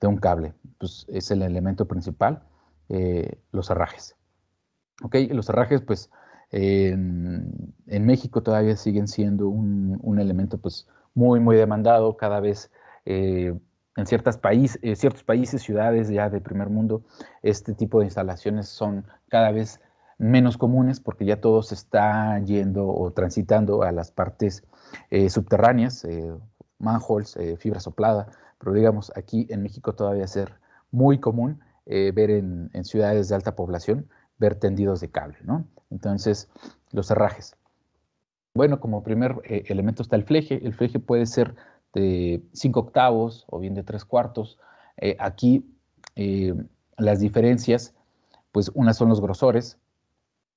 un cable. Pues es el elemento principal, los herrajes. ¿Ok? Los herrajes, pues en México todavía siguen siendo un, elemento pues muy, muy demandado cada vez. Eh, en países, eh, ciertos países, ciudades ya de primer mundo, este tipo de instalaciones son cada vez menos comunes porque ya todo se está yendo o transitando a las partes eh, subterráneas, manholes, fibra soplada, pero digamos aquí en México todavía ser muy común ver en, en, ciudades de alta población ver tendidos de cable, ¿no? Entonces, los herrajes. Bueno, como primer eh, elemento está el fleje. El fleje puede ser de 5 octavos o bien de 3 cuartos. Eh, aquí eh, las diferencias, pues unas son los grosores,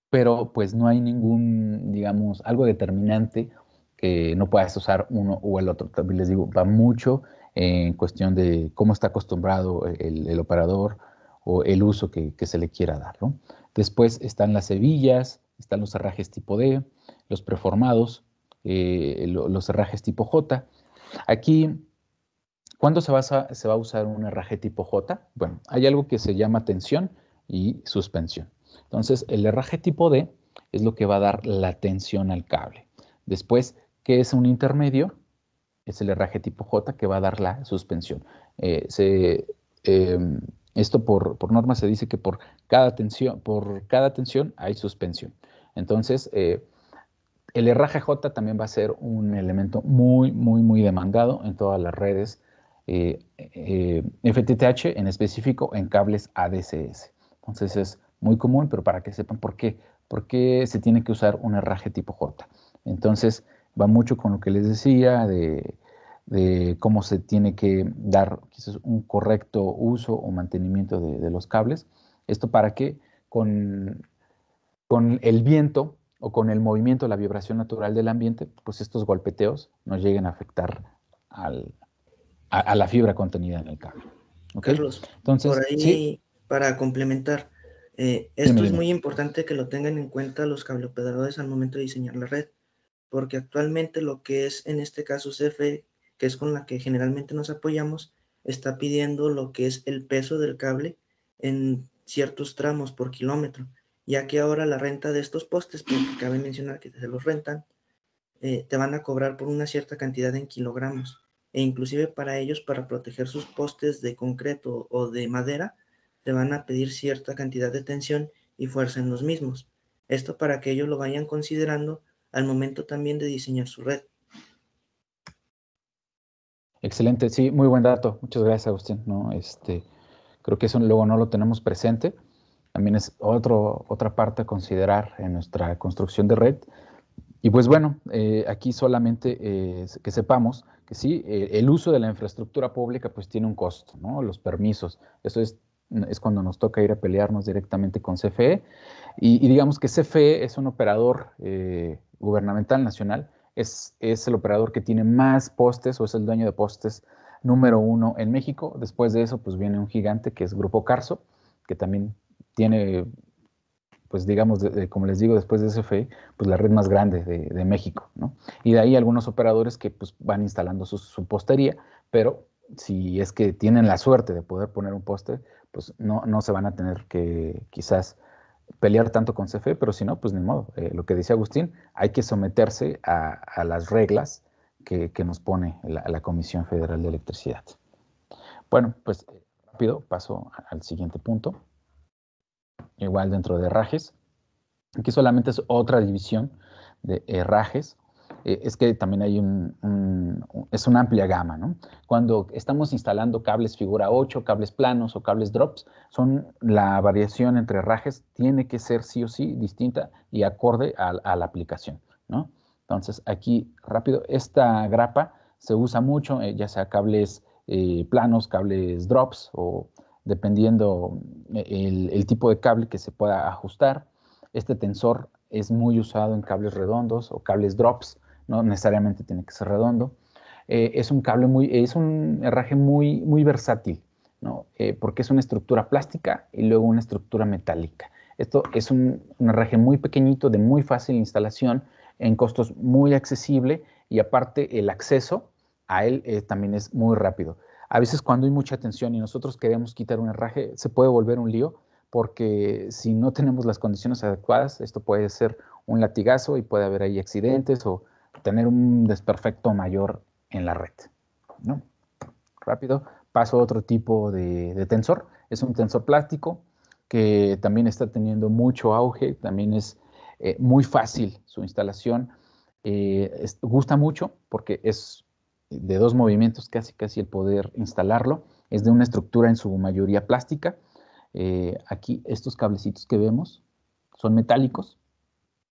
pero pues no hay ningún, digamos, algo determinante que no puedas usar uno o el otro. También les digo, va mucho en cuestión de cómo está acostumbrado el, operador o el uso que, que, se le quiera dar. ¿no? Después están las hebillas, están los herrajes tipo D, los preformados, eh, los herrajes tipo J. Aquí, ¿cuándo se va, a, usar un herraje tipo J? Bueno, hay algo que se llama tensión y suspensión. Entonces, el herraje tipo D es lo que va a dar la tensión al cable. Después, ¿qué es un intermedio? Es el herraje tipo J que va a dar la suspensión. Eh, em, esto por, norma se dice que por tensión, por cada tensión hay suspensión. Entonces, eh, el herraje J también va a ser un elemento muy, muy, muy demandado en todas las redes FTTH, eh, eh, en específico en cables ADCS. Entonces es muy común, pero para que sepan por qué, por qué se tiene que usar un herraje tipo J. Entonces va mucho con lo que les decía de, cómo se tiene que dar un correcto uso o mantenimiento de los cables. ¿Esto para que Con, con el viento o con el movimiento, la vibración natural del ambiente, pues estos golpeteos no lleguen a afectar a, la fibra contenida en el cable. Entonces, por ahí, para complementar, eh, esto es muy importante que lo tengan en cuenta los cableopedadores al momento de diseñar la red, porque actualmente lo que es en este caso CFE, que es con la que generalmente nos apoyamos, está pidiendo lo que es el peso del cable en ciertos tramos por kilómetro, ya que ahora la renta de estos postes, porque pues, cabe mencionar que se los rentan, eh, te van a cobrar por una cierta cantidad en kilogramos. E inclusive para ellos, para proteger sus postes de concreto o de madera, te van a pedir cierta cantidad de tensión y fuerza en los mismos. Esto para que ellos lo vayan considerando al momento también de diseñar su red. Excelente, sí, muy buen dato. Muchas gracias, Agustín. No, este, Creo que eso luego no lo tenemos presente. También es otro, otra parte a considerar en nuestra construcción de red. Y pues bueno, eh, aquí solamente eh, que sepamos que sí, eh, el uso de la infraestructura pública pues tiene un costo, ¿no? Los permisos. Eso es, es cuando nos toca ir a pelearnos directamente con CFE. y digamos que CFE es un operador gubernamental nacional es, el operador que tiene más postes o es el dueño de postes número uno en México. Después de eso, pues viene un gigante que es Grupo Carso, que también tiene, pues digamos, como les digo, después de SFE, pues la red más grande de, México, ¿no? Y de ahí algunos operadores que pues van instalando su, su, postería, pero si es que tienen la suerte de poder poner un poste, pues no, no se van a tener que quizás pelear tanto con CFE, pero si no, pues ni modo. Eh, lo que decía Agustín, hay que someterse a, las reglas que, nos pone la, Comisión Federal de Electricidad. Bueno, pues eh, rápido paso al siguiente punto. Igual dentro de rajes, Aquí solamente es otra división de herrajes. Eh, rajes eh, es que también hay un, es una amplia gama, ¿no? Cuando estamos instalando cables figura 8, cables planos o cables drops, son la variación entre rajes tiene que ser sí o sí distinta y acorde a, la aplicación, ¿no? Entonces aquí rápido, esta grapa se usa mucho, eh, ya sea cables eh, planos, cables drops o dependiendo el tipo de cable que se pueda ajustar. Este tensor es muy usado en cables redondos o cables drops no necesariamente tiene que ser redondo. Eh, es un cable muy, es un herraje muy, muy versátil, eh, porque es una estructura plástica y luego una estructura metálica. Esto es un, herraje muy pequeñito, de muy fácil instalación, en costos muy accesible y aparte el acceso a él eh, también es muy rápido. A veces cuando hay mucha tensión y nosotros queremos quitar un herraje, se puede volver un lío porque si no tenemos las condiciones adecuadas, esto puede ser un latigazo y puede haber ahí accidentes o tener un desperfecto mayor en la red. Rápido, paso a otro tipo de, tensor. Es un tensor plástico que también está teniendo mucho auge, también es eh, muy fácil su instalación. Eh, gusta mucho porque es de dos movimientos casi casi el poder instalarlo. Es de una estructura en su mayoría plástica. Eh, aquí estos cablecitos que vemos son metálicos,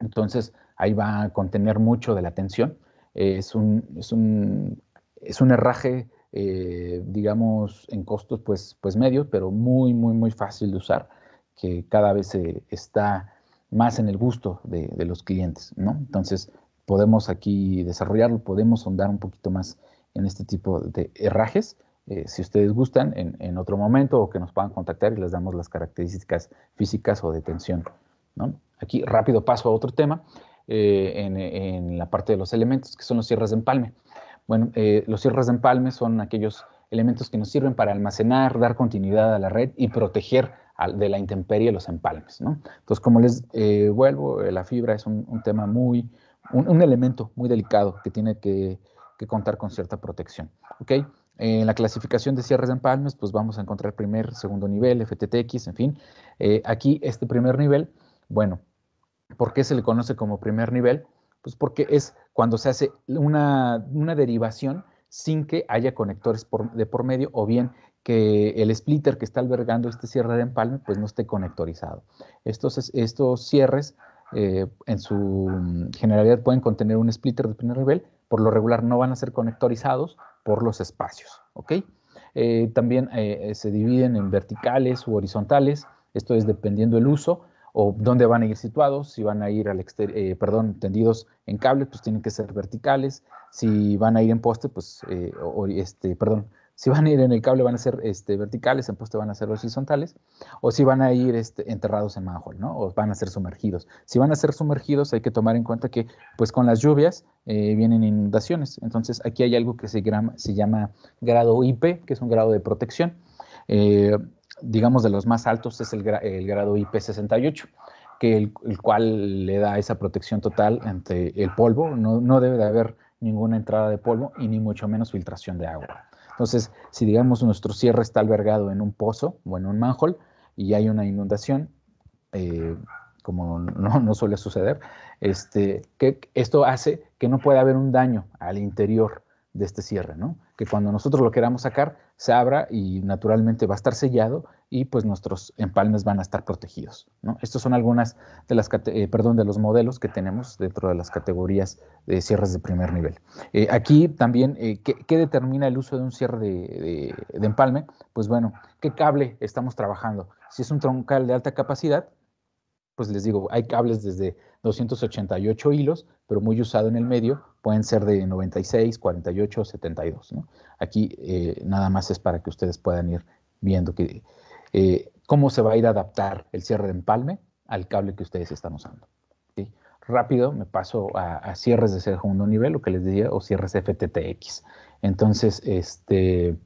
entonces, ahí va a contener mucho de la tensión. Eh, es, un, es, un, es, un, herraje, eh, digamos, en costos pues, pues medios, pero muy, muy, muy fácil de usar, que cada vez está más en el gusto de, de, los clientes, ¿no? Entonces, podemos aquí desarrollarlo, podemos hondar un poquito más en este tipo de herrajes. Eh, si ustedes gustan, en, en, otro momento o que nos puedan contactar y les damos las características físicas o de tensión Aquí rápido paso a otro tema eh, en, la parte de los elementos, que son los cierres de empalme. Bueno, eh, los cierres de empalme son aquellos elementos que nos sirven para almacenar, dar continuidad a la red y proteger de la intemperie los empalmes. Entonces, como les eh, vuelvo, la fibra es un, tema muy, un, elemento muy delicado que tiene que, contar con cierta protección. En la clasificación de cierres de empalmes, pues vamos a encontrar primer, segundo nivel, FTTX, en fin. aquí este primer nivel bueno, ¿por qué se le conoce como primer nivel? Pues porque es cuando se hace una, derivación sin que haya conectores de por medio o bien que el splitter que está albergando este cierre de empalme pues no esté conectorizado. Estos, estos cierres eh, en su mm, generalidad pueden contener un splitter de primer nivel, por lo regular no van a ser conectorizados por los espacios, ¿ok? Eh, también eh, se dividen en verticales u horizontales, esto es dependiendo el uso, o dónde van a ir situados, si van a ir al exterior, eh, perdón, tendidos en cables pues tienen que ser verticales, si van a ir en poste, pues, eh, este, perdón, si van a ir en el cable van a ser este, verticales, en poste van a ser horizontales, o si van a ir este, enterrados en manhole, ¿no? O van a ser sumergidos. Si van a ser sumergidos hay que tomar en cuenta que pues con las lluvias eh, vienen inundaciones, entonces aquí hay algo que se, llama grado IP, que es un grado de protección. Eh, digamos, de los más altos es el, grado IP68, que el, cual le da esa protección total ante el polvo. No, debe de haber ninguna entrada de polvo y ni mucho menos filtración de agua. Entonces, si digamos nuestro cierre está albergado en un pozo o en un manjol y hay una inundación, eh, como no, suele suceder, este, que esto hace que no pueda haber un daño al interior de este cierre, ¿no? Que cuando nosotros lo queramos sacar, se abra y naturalmente va a estar sellado y pues nuestros empalmes van a estar protegidos, Estos son algunas de las, eh, perdón, de los modelos que tenemos dentro de las categorías de cierres de primer nivel. Eh, aquí también, eh, ¿qué, determina el uso de un cierre de empalme? Pues bueno, ¿qué cable estamos trabajando? Si es un troncal de alta capacidad, pues les digo, hay cables desde 288 hilos, pero muy usado en el medio, pueden ser de 96, 48, 72. Aquí eh, nada más es para que ustedes puedan ir viendo que, eh, cómo se va a ir a adaptar el cierre de empalme al cable que ustedes están usando. Rápido me paso a, cierres de segundo nivel, lo que les decía, o cierres FTTX. Entonces, este,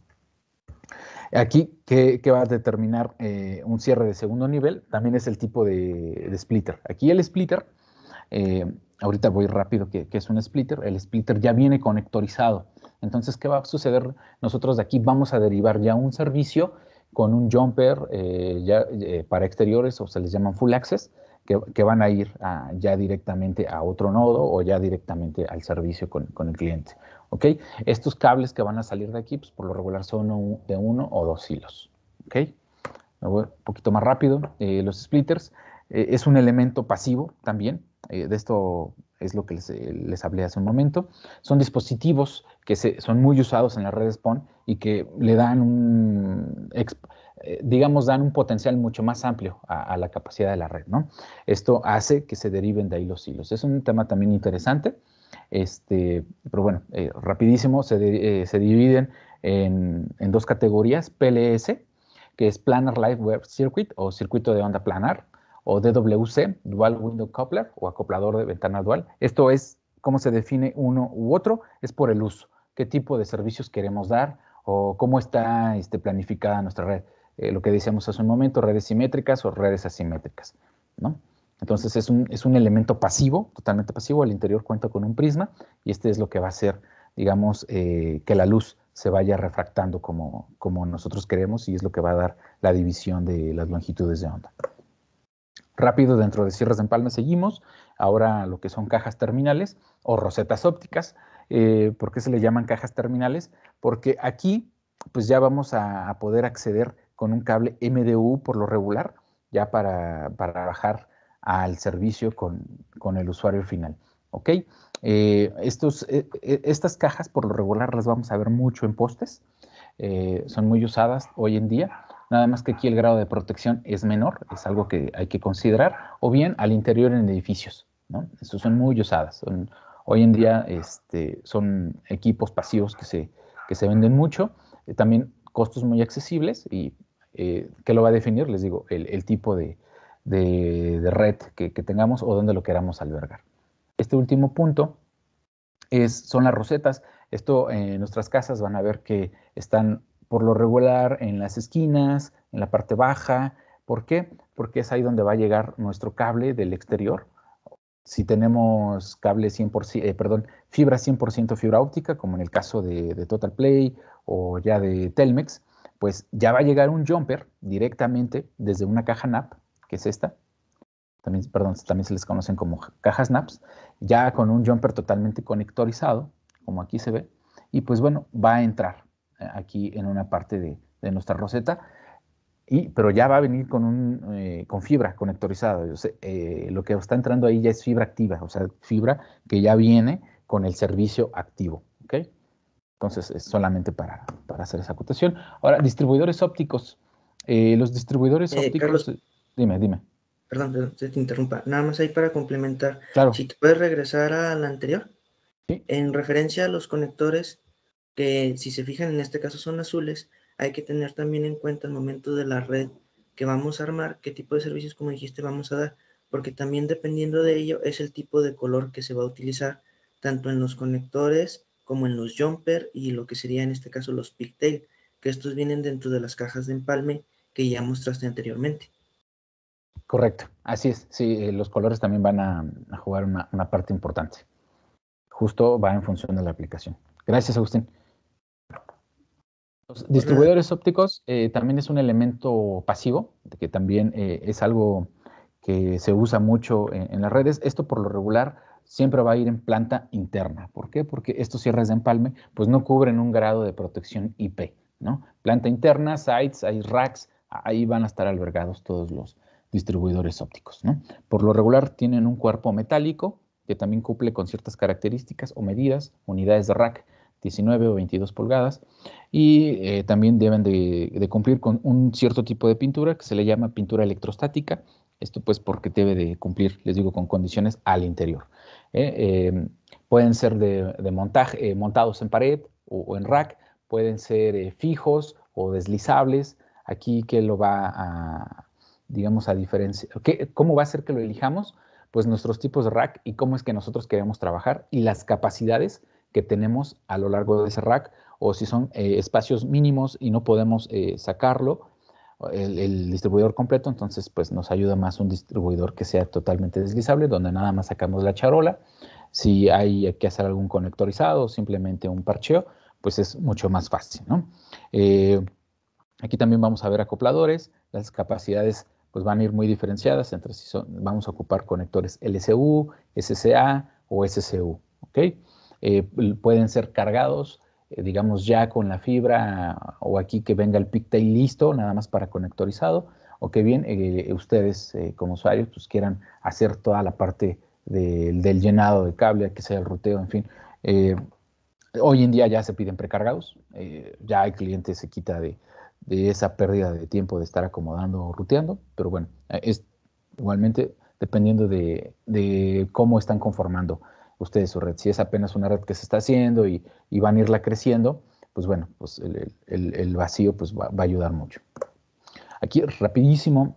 aquí, ¿qué, va a determinar eh, un cierre de segundo nivel? También es el tipo de splitter. Aquí el splitter eh, ahorita voy rápido, que, es un splitter. El splitter ya viene conectorizado. Entonces, ¿qué va a suceder? Nosotros de aquí vamos a derivar ya un servicio con un jumper eh, ya, eh, para exteriores o se les llaman full access, que, van a ir ah, ya directamente a otro nodo o ya directamente al servicio con, el cliente. ok, Estos cables que van a salir de aquí, pues, por lo regular son de uno o dos hilos. ok, Me voy un poquito más rápido. los splitters es un elemento pasivo también. Eh, de esto es lo que eh, les, hablé hace un momento, son dispositivos que son muy usados en las redes PON y que le dan un, eh, digamos, dan un potencial mucho más amplio a, la capacidad de la red, ¿no? Esto hace que se deriven de ahí los hilos. Es un tema también interesante, este, pero bueno, rapidísimo, se, dividen en, en, dos categorías, PLS, que es Planar Live Web Circuit o circuito de onda planar, o DWC, Dual Window Coupler o acoplador de ventana dual. Esto es cómo se define uno u otro, es por el uso, qué tipo de servicios queremos dar o cómo está este, planificada nuestra red. Eh, lo que decíamos hace un momento, redes simétricas o redes asimétricas. ¿no? Entonces es un, elemento pasivo, totalmente pasivo. El interior cuenta con un prisma y este es lo que va a hacer, digamos, eh, que la luz se vaya refractando como, como nosotros queremos y es lo que va a dar la división de las longitudes de onda rápido dentro de cierres de Empalme seguimos, ahora lo que son cajas terminales o rosetas ópticas. Eh, ¿Por qué se le llaman cajas terminales? Porque aquí pues ya vamos a, poder acceder con un cable MDU por lo regular, ya para, para bajar al servicio con, el usuario final. ¿Ok? Eh, estos, eh, estas cajas por lo regular las vamos a ver mucho en postes, son muy usadas hoy en día nada más que aquí el grado de protección es menor, es algo que hay que considerar, o bien al interior en edificios, ¿no? Estos son muy usadas, hoy en día este, son equipos pasivos que se, se venden mucho, eh, también costos muy accesibles y eh, ¿qué que lo va a definir, les digo, el, tipo de, red que, tengamos o donde lo queramos albergar. Este último punto es, son las rosetas. Esto eh, en nuestras casas van a ver que están por lo regular en las esquinas, en la parte baja. ¿Por qué? Porque es ahí donde va a llegar nuestro cable del exterior. Si tenemos cable 100%, eh, perdón, fibra 100% fibra óptica, como en el caso de, Total Play o ya de Telmex, pues ya va a llegar un jumper directamente desde una caja NAP, que es esta, también, perdón, también se les conocen como cajas NAPS, ya con un jumper totalmente conectorizado, como aquí se ve, y pues bueno, va a entrar aquí en una parte de, de nuestra roseta. Y, pero ya va a venir con, un, eh, con fibra conectorizada. Yo sé, eh, lo que está entrando ahí ya es fibra activa, o sea, fibra que ya viene con el servicio activo. ¿okay? Entonces, es solamente para, para hacer esa acotación. Ahora, distribuidores ópticos. Eh, los distribuidores ópticos... Carlos, dime, dime. Perdón, te interrumpa. Nada más ahí para complementar. Claro. Si te puedes regresar a la anterior. En referencia a los conectores, que si se fijan en este caso son azules, hay que tener también en cuenta el momento de la red que vamos a armar, qué tipo de servicios, como dijiste, vamos a dar, porque también dependiendo de ello es el tipo de color que se va a utilizar, tanto en los conectores como en los jumper y lo que sería en este caso los pigtail, que estos vienen dentro de las cajas de empalme que ya mostraste anteriormente. Correcto, así es, sí, eh, los colores también van a, jugar una parte importante. Justo va en función de la aplicación. Gracias, Agustín. Los distribuidores ópticos eh, también es un elemento pasivo, que también eh, es algo que se usa mucho en, las redes. Esto por lo regular siempre va a ir en planta interna. ¿Por qué? Porque estos cierres de empalme pues no cubren un grado de protección IP, ¿no? Planta interna, sites, hay racks, ahí van a estar albergados todos los distribuidores ópticos, Por lo regular tienen un cuerpo metálico que también cumple con ciertas características o medidas, unidades de rack 19 o 22 pulgadas, y eh, también deben de, cumplir con un cierto tipo de pintura que se le llama pintura electrostática, esto pues porque debe de cumplir, les digo, con condiciones al interior. Eh, em, pueden ser de, montaje, eh, montados en pared o, en rack, pueden ser fijos o deslizables, aquí que lo va a, digamos, a diferenciar, ¿cómo va a ser que lo elijamos? pues nuestros tipos de rack y cómo es que nosotros queremos trabajar y las capacidades que tenemos a lo largo de ese rack o si son eh, espacios mínimos y no podemos eh, sacarlo, el, distribuidor completo, entonces pues nos ayuda más un distribuidor que sea totalmente deslizable, donde nada más sacamos la charola. Si hay que hacer algún conectorizado simplemente un parcheo, pues es mucho más fácil. ¿no? Eh, aquí también vamos a ver acopladores, las capacidades pues van a ir muy diferenciadas entre si son, vamos a ocupar conectores LCU, SCA o SCU. ¿okay? Eh, pueden ser cargados, eh, digamos ya con la fibra o aquí que venga el pigtail listo, nada más para conectorizado, o que bien eh, ustedes como usuarios pues quieran hacer toda la parte del llenado de cable, que sea el ruteo, en fin. hoy en día ya se piden precargados, ya el cliente se quita de, esa pérdida de tiempo de estar acomodando o ruteando, pero bueno, es igualmente dependiendo de cómo están conformando ustedes su red. Si es apenas una red que se está haciendo y, van a irla creciendo, pues bueno, pues el, vacío pues va, a ayudar mucho. Aquí rapidísimo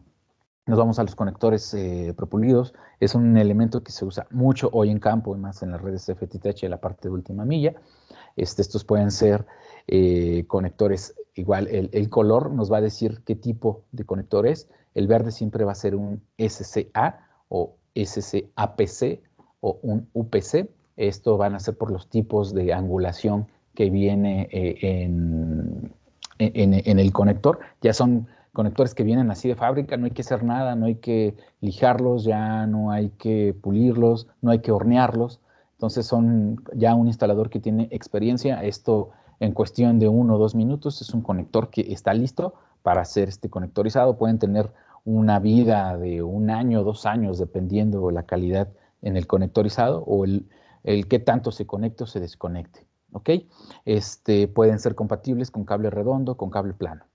nos vamos a los conectores eh, propulidos Es un elemento que se usa mucho hoy en campo y más en las redes FTTH, la parte de última milla. Este, estos pueden ser eh, conectores, igual el, el, color nos va a decir qué tipo de conector es. El verde siempre va a ser un SCA o SCAPC o un UPC. Esto van a ser por los tipos de angulación que viene eh, en, e, e, en, el conector. Ya son conectores que vienen así de fábrica, no hay que hacer nada, no hay que lijarlos, ya no hay que pulirlos, no hay que hornearlos. Entonces son ya un instalador que tiene experiencia. Esto en cuestión de uno o dos minutos es un conector que está listo para ser este conectorizado. Pueden tener una vida de un año, dos años, dependiendo la calidad en el conectorizado o el, que tanto se conecte o se desconecte. Este, pueden ser compatibles con cable redondo, con cable plano.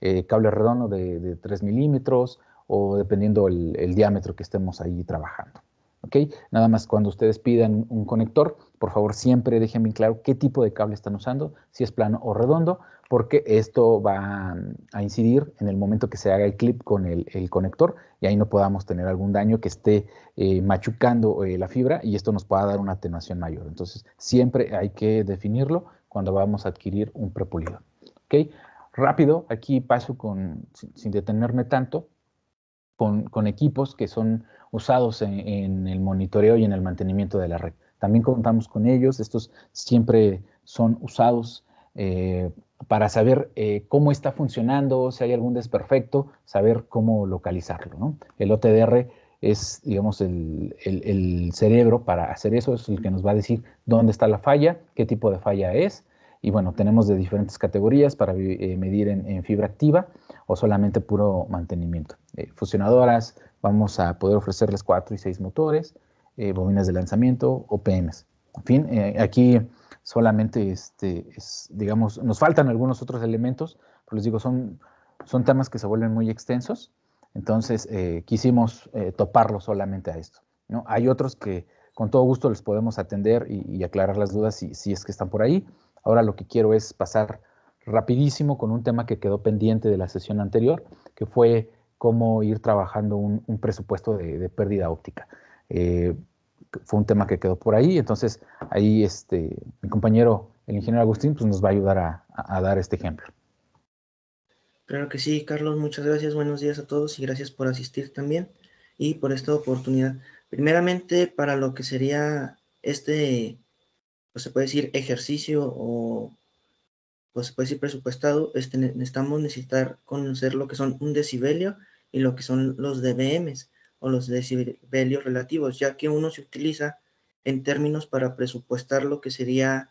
Eh, cable redondo de, 3 milímetros o dependiendo el, el diámetro que estemos ahí trabajando. Nada más cuando ustedes pidan un conector, por favor siempre déjenme claro qué tipo de cable están usando, si es plano o redondo, porque esto va a incidir en el momento que se haga el clip con el, conector y ahí no podamos tener algún daño que esté eh, machucando eh, la fibra y esto nos pueda dar una atenuación mayor. Entonces siempre hay que definirlo cuando vamos a adquirir un prepulido. Rápido, aquí paso con, sin detenerme tanto, con, equipos que son usados en, el monitoreo y en el mantenimiento de la red. También contamos con ellos, estos siempre son usados eh, para saber eh, cómo está funcionando, si hay algún desperfecto, saber cómo localizarlo. El OTDR es, digamos, el, cerebro para hacer eso, es el que nos va a decir dónde está la falla, qué tipo de falla es, y bueno, tenemos de diferentes categorías para eh, medir en, fibra activa o solamente puro mantenimiento. Eh, fusionadoras, vamos a poder ofrecerles 4 y 6 motores, eh, bobinas de lanzamiento, o PMs. En fin, aquí solamente, este, digamos, nos faltan algunos otros elementos, pero les digo, son, son temas que se vuelven muy extensos, entonces quisimos toparlo solamente a esto. ¿no? Hay otros que con todo gusto les podemos atender y, y aclarar las dudas si, si es que están por ahí. Ahora lo que quiero es pasar rapidísimo con un tema que quedó pendiente de la sesión anterior, que fue cómo ir trabajando un, presupuesto de, pérdida óptica. Eh, fue un tema que quedó por ahí, entonces ahí este, mi compañero, el ingeniero Agustín, pues nos va a ayudar a, a dar este ejemplo. Claro que sí, Carlos, muchas gracias, buenos días a todos y gracias por asistir también y por esta oportunidad. Primeramente, para lo que sería este pues se puede decir ejercicio o pues se puede decir presupuestado, este, necesitamos necesitar conocer lo que son un decibelio y lo que son los dBMs o los decibelios relativos, ya que uno se utiliza en términos para presupuestar lo que sería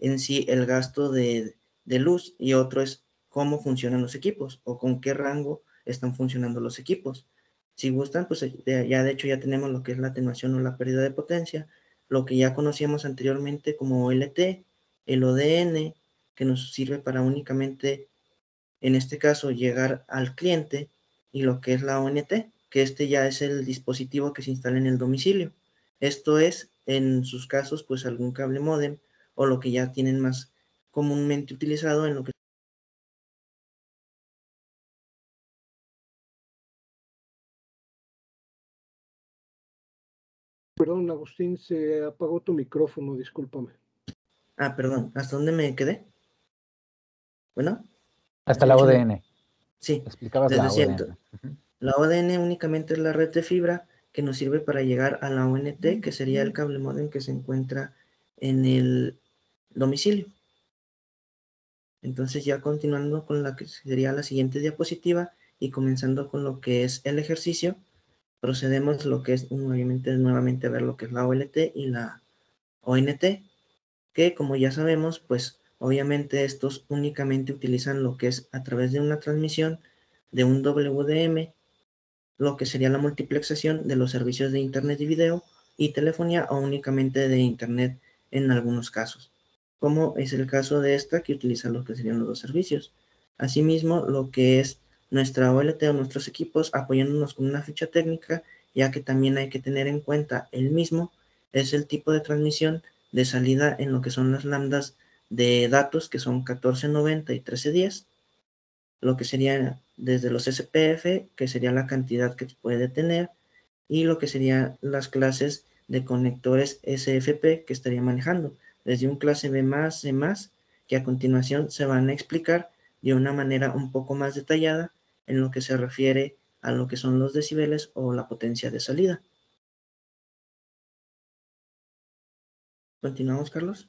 en sí el gasto de, de luz y otro es cómo funcionan los equipos o con qué rango están funcionando los equipos. Si gustan, pues eh, ya de hecho ya tenemos lo que es la atenuación o la pérdida de potencia, lo que ya conocíamos anteriormente como LT, el ODN, que nos sirve para únicamente, en este caso, llegar al cliente, y lo que es la ONT, que este ya es el dispositivo que se instala en el domicilio. Esto es, en sus casos, pues algún cable modem o lo que ya tienen más comúnmente utilizado en lo que Perdón, Agustín, se apagó tu micrófono, discúlpame. Ah, perdón, ¿hasta dónde me quedé? Bueno. Hasta la ODN. Sí. Explicabas la ODN. La ODN únicamente es la red de fibra que nos sirve para llegar a la ONT, que sería el cable modem que se encuentra en el domicilio. Entonces ya continuando con la que sería la siguiente diapositiva y comenzando con lo que es el ejercicio, procedemos lo que es obviamente nuevamente ver lo que es la OLT y la ONT, que como ya sabemos, pues obviamente estos únicamente utilizan lo que es a través de una transmisión de un WDM, lo que sería la multiplexación de los servicios de Internet y video y telefonía o únicamente de Internet en algunos casos, como es el caso de esta que utiliza lo que serían los dos servicios. Asimismo, lo que es nuestra OLT o nuestros equipos apoyándonos con una ficha técnica, ya que también hay que tener en cuenta el mismo, es el tipo de transmisión de salida en lo que son las lambdas de datos, que son 1490 y 1310, lo que sería desde los SPF, que sería la cantidad que puede tener, y lo que serían las clases de conectores SFP que estaría manejando, desde un clase B más, C más, que a continuación se van a explicar de una manera un poco más detallada en lo que se refiere a lo que son los decibeles o la potencia de salida. Continuamos, Carlos.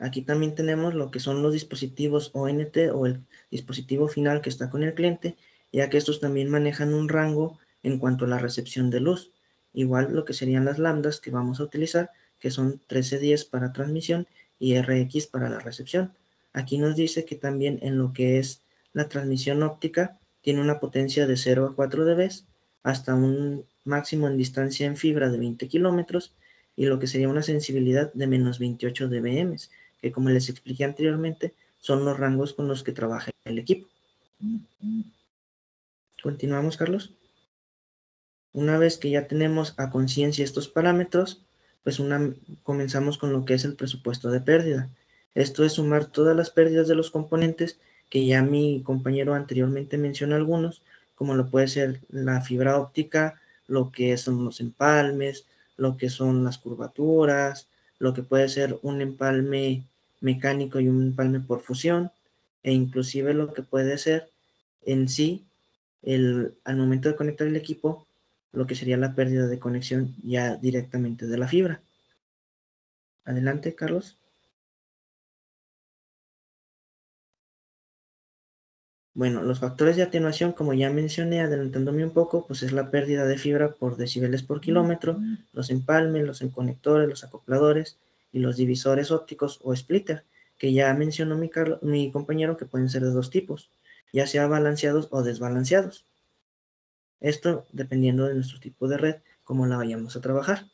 Aquí también tenemos lo que son los dispositivos ONT o el dispositivo final que está con el cliente, ya que estos también manejan un rango en cuanto a la recepción de luz. Igual lo que serían las lambdas que vamos a utilizar, que son 1310 para transmisión y RX para la recepción. Aquí nos dice que también en lo que es la transmisión óptica tiene una potencia de 0 a 4 dB hasta un máximo en distancia en fibra de 20 kilómetros y lo que sería una sensibilidad de menos 28 dBm, que como les expliqué anteriormente, son los rangos con los que trabaja el equipo. Continuamos, Carlos. Una vez que ya tenemos a conciencia estos parámetros, pues una, comenzamos con lo que es el presupuesto de pérdida. Esto es sumar todas las pérdidas de los componentes que ya mi compañero anteriormente mencionó algunos, como lo puede ser la fibra óptica, lo que son los empalmes, lo que son las curvaturas, lo que puede ser un empalme mecánico y un empalme por fusión, e inclusive lo que puede ser en sí, el, al momento de conectar el equipo, lo que sería la pérdida de conexión ya directamente de la fibra. Adelante, Carlos. Bueno, los factores de atenuación, como ya mencioné, adelantándome un poco, pues es la pérdida de fibra por decibeles por kilómetro, los empalmes, los enconectores, los acopladores y los divisores ópticos o splitter, que ya mencionó mi, mi compañero que pueden ser de dos tipos, ya sea balanceados o desbalanceados. Esto dependiendo de nuestro tipo de red, cómo la vayamos a trabajar.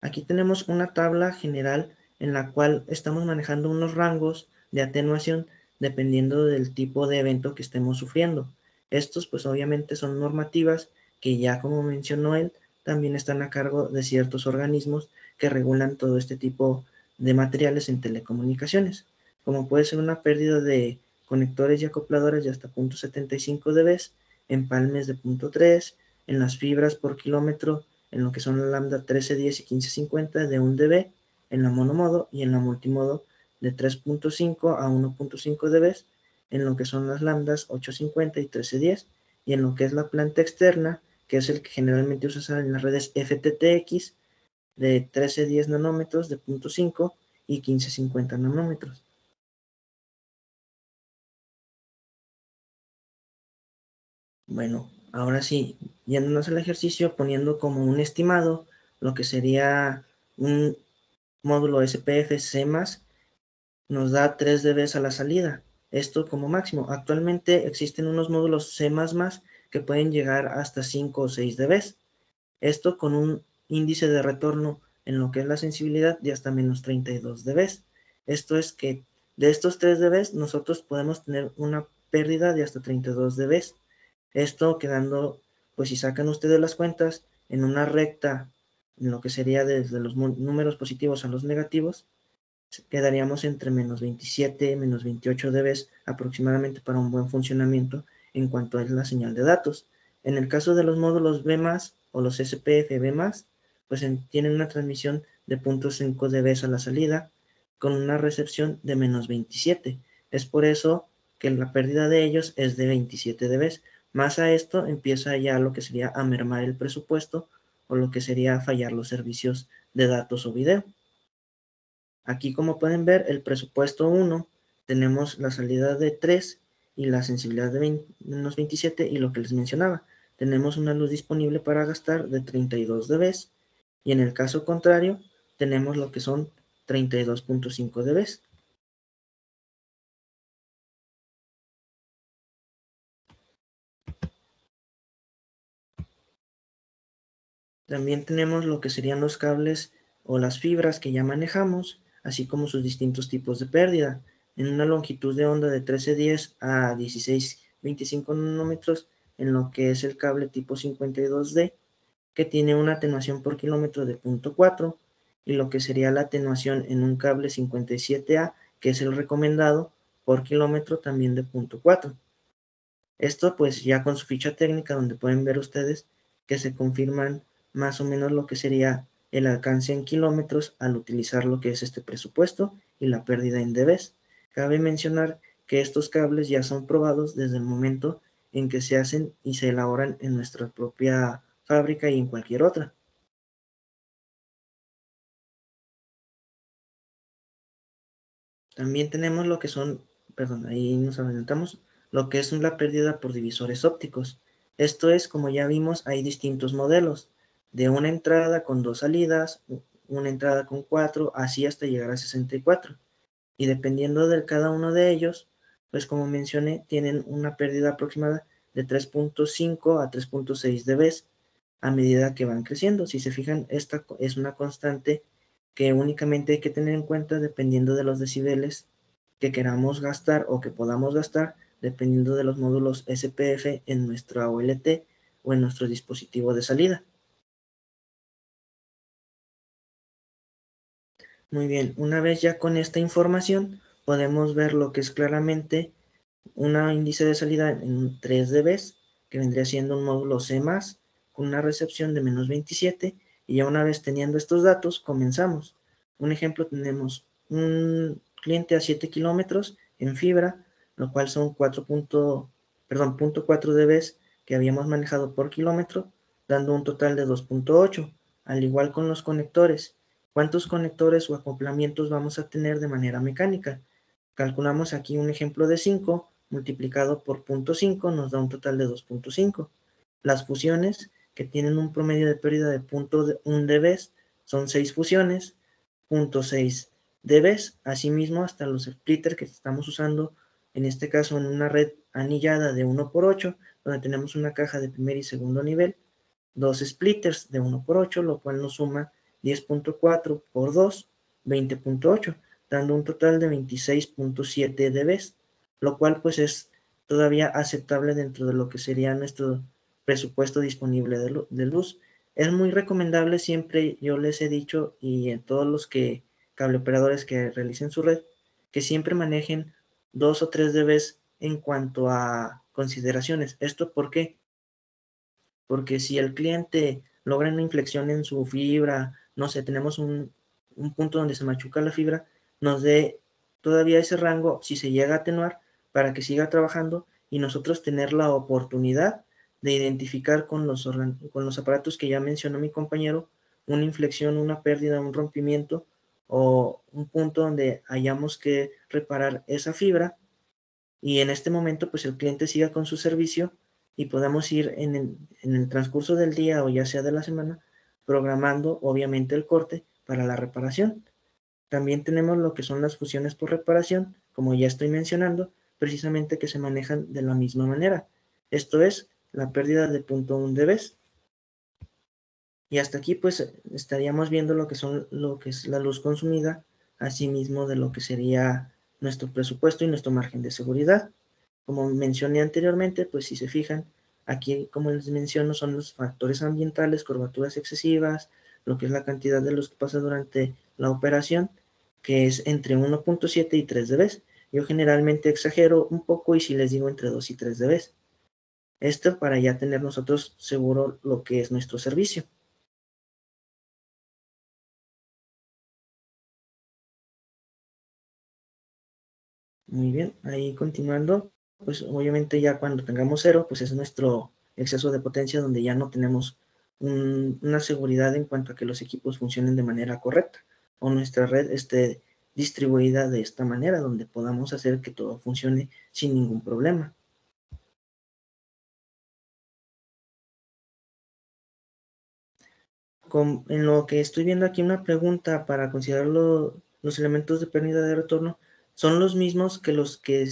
Aquí tenemos una tabla general en la cual estamos manejando unos rangos de atenuación dependiendo del tipo de evento que estemos sufriendo. Estos pues obviamente son normativas que ya como mencionó él, también están a cargo de ciertos organismos que regulan todo este tipo de materiales en telecomunicaciones, como puede ser una pérdida de conectores y acopladores de hasta 0.75 dB, empalmes de 0.3, en las fibras por kilómetro, en lo que son la lambda 10 y 50 de 1 dB, en la monomodo y en la multimodo de 3.5 a 1.5 dB e en lo que son las lambdas 850 y 1310 y en lo que es la planta externa, que es el que generalmente usas en las redes FTTX de 1310 nanómetros de 0.5 y 1550 nanómetros. Bueno, ahora sí, yéndonos al ejercicio poniendo como un estimado lo que sería un módulo SPF más nos da 3 dBs a la salida. Esto como máximo. Actualmente existen unos módulos C++ que pueden llegar hasta 5 o 6 dBs. Esto con un índice de retorno en lo que es la sensibilidad de hasta menos 32 dB. Esto es que de estos 3 dB nosotros podemos tener una pérdida de hasta 32 dB. Esto quedando, pues si sacan ustedes las cuentas, en una recta, en lo que sería desde los números positivos a los negativos, quedaríamos entre menos 27, menos 28 dB aproximadamente para un buen funcionamiento en cuanto a la señal de datos. En el caso de los módulos B+, o los SPF-B+, pues tienen una transmisión de 0.5 dB a la salida con una recepción de menos 27. Es por eso que la pérdida de ellos es de 27 dB. Más a esto empieza ya lo que sería a mermar el presupuesto o lo que sería fallar los servicios de datos o video. Aquí como pueden ver, el presupuesto 1, tenemos la salida de 3 y la sensibilidad de menos 27 y lo que les mencionaba. Tenemos una luz disponible para gastar de 32 dB y en el caso contrario tenemos lo que son 32.5 dB. También tenemos lo que serían los cables o las fibras que ya manejamos, así como sus distintos tipos de pérdida. En una longitud de onda de 13.10 a 16.25 nanómetros, en lo que es el cable tipo 52D, que tiene una atenuación por kilómetro de 0.4, y lo que sería la atenuación en un cable 57A, que es el recomendado, por kilómetro también de 0.4. Esto pues ya con su ficha técnica donde pueden ver ustedes que se confirman más o menos lo que sería el alcance en kilómetros al utilizar lo que es este presupuesto y la pérdida en debes. Cabe mencionar que estos cables ya son probados desde el momento en que se hacen y se elaboran en nuestra propia fábrica y en cualquier otra. También tenemos lo que son, perdón, ahí nos adelantamos, lo que es la pérdida por divisores ópticos. Esto es, como ya vimos, hay distintos modelos de una entrada con dos salidas, una entrada con cuatro, así hasta llegar a 64. Y dependiendo de cada uno de ellos, pues como mencioné, tienen una pérdida aproximada de 3.5 a 3.6 dB e a medida que van creciendo. Si se fijan, esta es una constante que únicamente hay que tener en cuenta dependiendo de los decibeles que queramos gastar o que podamos gastar, dependiendo de los módulos SPF en nuestra OLT o en nuestro dispositivo de salida. Muy bien, una vez ya con esta información podemos ver lo que es claramente un índice de salida en 3 dB, que vendría siendo un módulo C+, con una recepción de menos 27, y ya una vez teniendo estos datos, comenzamos. Un ejemplo, tenemos un cliente a 7 kilómetros en fibra, lo cual son 4 punto, perdón, dB que habíamos manejado por kilómetro, dando un total de 2.8, al igual con los conectores, cuántos conectores o acoplamientos vamos a tener de manera mecánica. Calculamos aquí un ejemplo de 5 multiplicado por 0.5 nos da un total de 2.5. Las fusiones, que tienen un promedio de pérdida de 0.1 dB, son 6 fusiones, 0.6 dB, asimismo hasta los splitters que estamos usando, en este caso en una red anillada de 1x8, donde tenemos una caja de primer y segundo nivel, dos splitters de 1x8, lo cual nos suma 10.4 por 2, 20.8, dando un total de 26.7 dBs, e lo cual pues es todavía aceptable dentro de lo que sería nuestro presupuesto disponible de luz. Es muy recomendable siempre, yo les he dicho y en todos los que cableoperadores que realicen su red, que siempre manejen 2 o 3 dBs e en cuanto a consideraciones. ¿Esto por qué? Porque si el cliente logra una inflexión en su fibra no sé, tenemos un, punto donde se machuca la fibra, nos dé todavía ese rango, si se llega a atenuar, para que siga trabajando y nosotros tener la oportunidad de identificar con los, con los aparatos que ya mencionó mi compañero una inflexión, una pérdida, un rompimiento o un punto donde hayamos que reparar esa fibra y en este momento pues el cliente siga con su servicio y podamos ir en el transcurso del día o ya sea de la semana programando obviamente el corte para la reparación. También tenemos lo que son las fusiones por reparación, como ya estoy mencionando, precisamente que se manejan de la misma manera. Esto es la pérdida de punto de vez. Y hasta aquí pues estaríamos viendo lo que son lo que es la luz consumida, asimismo de lo que sería nuestro presupuesto y nuestro margen de seguridad. Como mencioné anteriormente, pues si se fijan, Aquí, como les menciono, son los factores ambientales, curvaturas excesivas, lo que es la cantidad de luz que pasa durante la operación, que es entre 1.7 y 3 dB. Yo generalmente exagero un poco y si les digo entre 2 y 3 vez. Esto para ya tener nosotros seguro lo que es nuestro servicio. Muy bien, ahí continuando pues obviamente ya cuando tengamos cero, pues es nuestro exceso de potencia donde ya no tenemos una seguridad en cuanto a que los equipos funcionen de manera correcta o nuestra red esté distribuida de esta manera, donde podamos hacer que todo funcione sin ningún problema. en lo que estoy viendo aquí una pregunta para considerar los elementos de pérdida de retorno, son los mismos que los que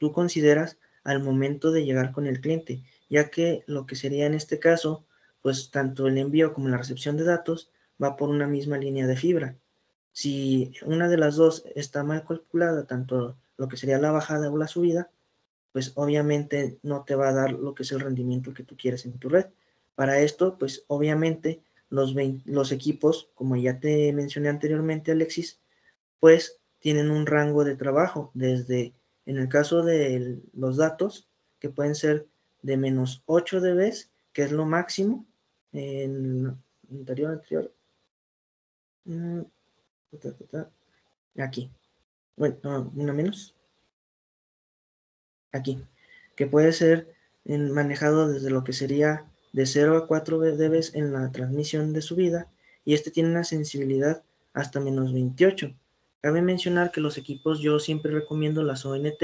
tú consideras al momento de llegar con el cliente, ya que lo que sería en este caso, pues tanto el envío como la recepción de datos va por una misma línea de fibra. Si una de las dos está mal calculada, tanto lo que sería la bajada o la subida, pues obviamente no te va a dar lo que es el rendimiento que tú quieres en tu red. Para esto, pues obviamente los, los equipos, como ya te mencioné anteriormente, Alexis, pues tienen un rango de trabajo desde en el caso de los datos, que pueden ser de menos 8 dB, que es lo máximo, en el anterior, anterior, mm, aquí, bueno, una menos, aquí, que puede ser manejado desde lo que sería de 0 a 4 dB en la transmisión de subida, y este tiene una sensibilidad hasta menos 28, Cabe mencionar que los equipos yo siempre recomiendo las ONT,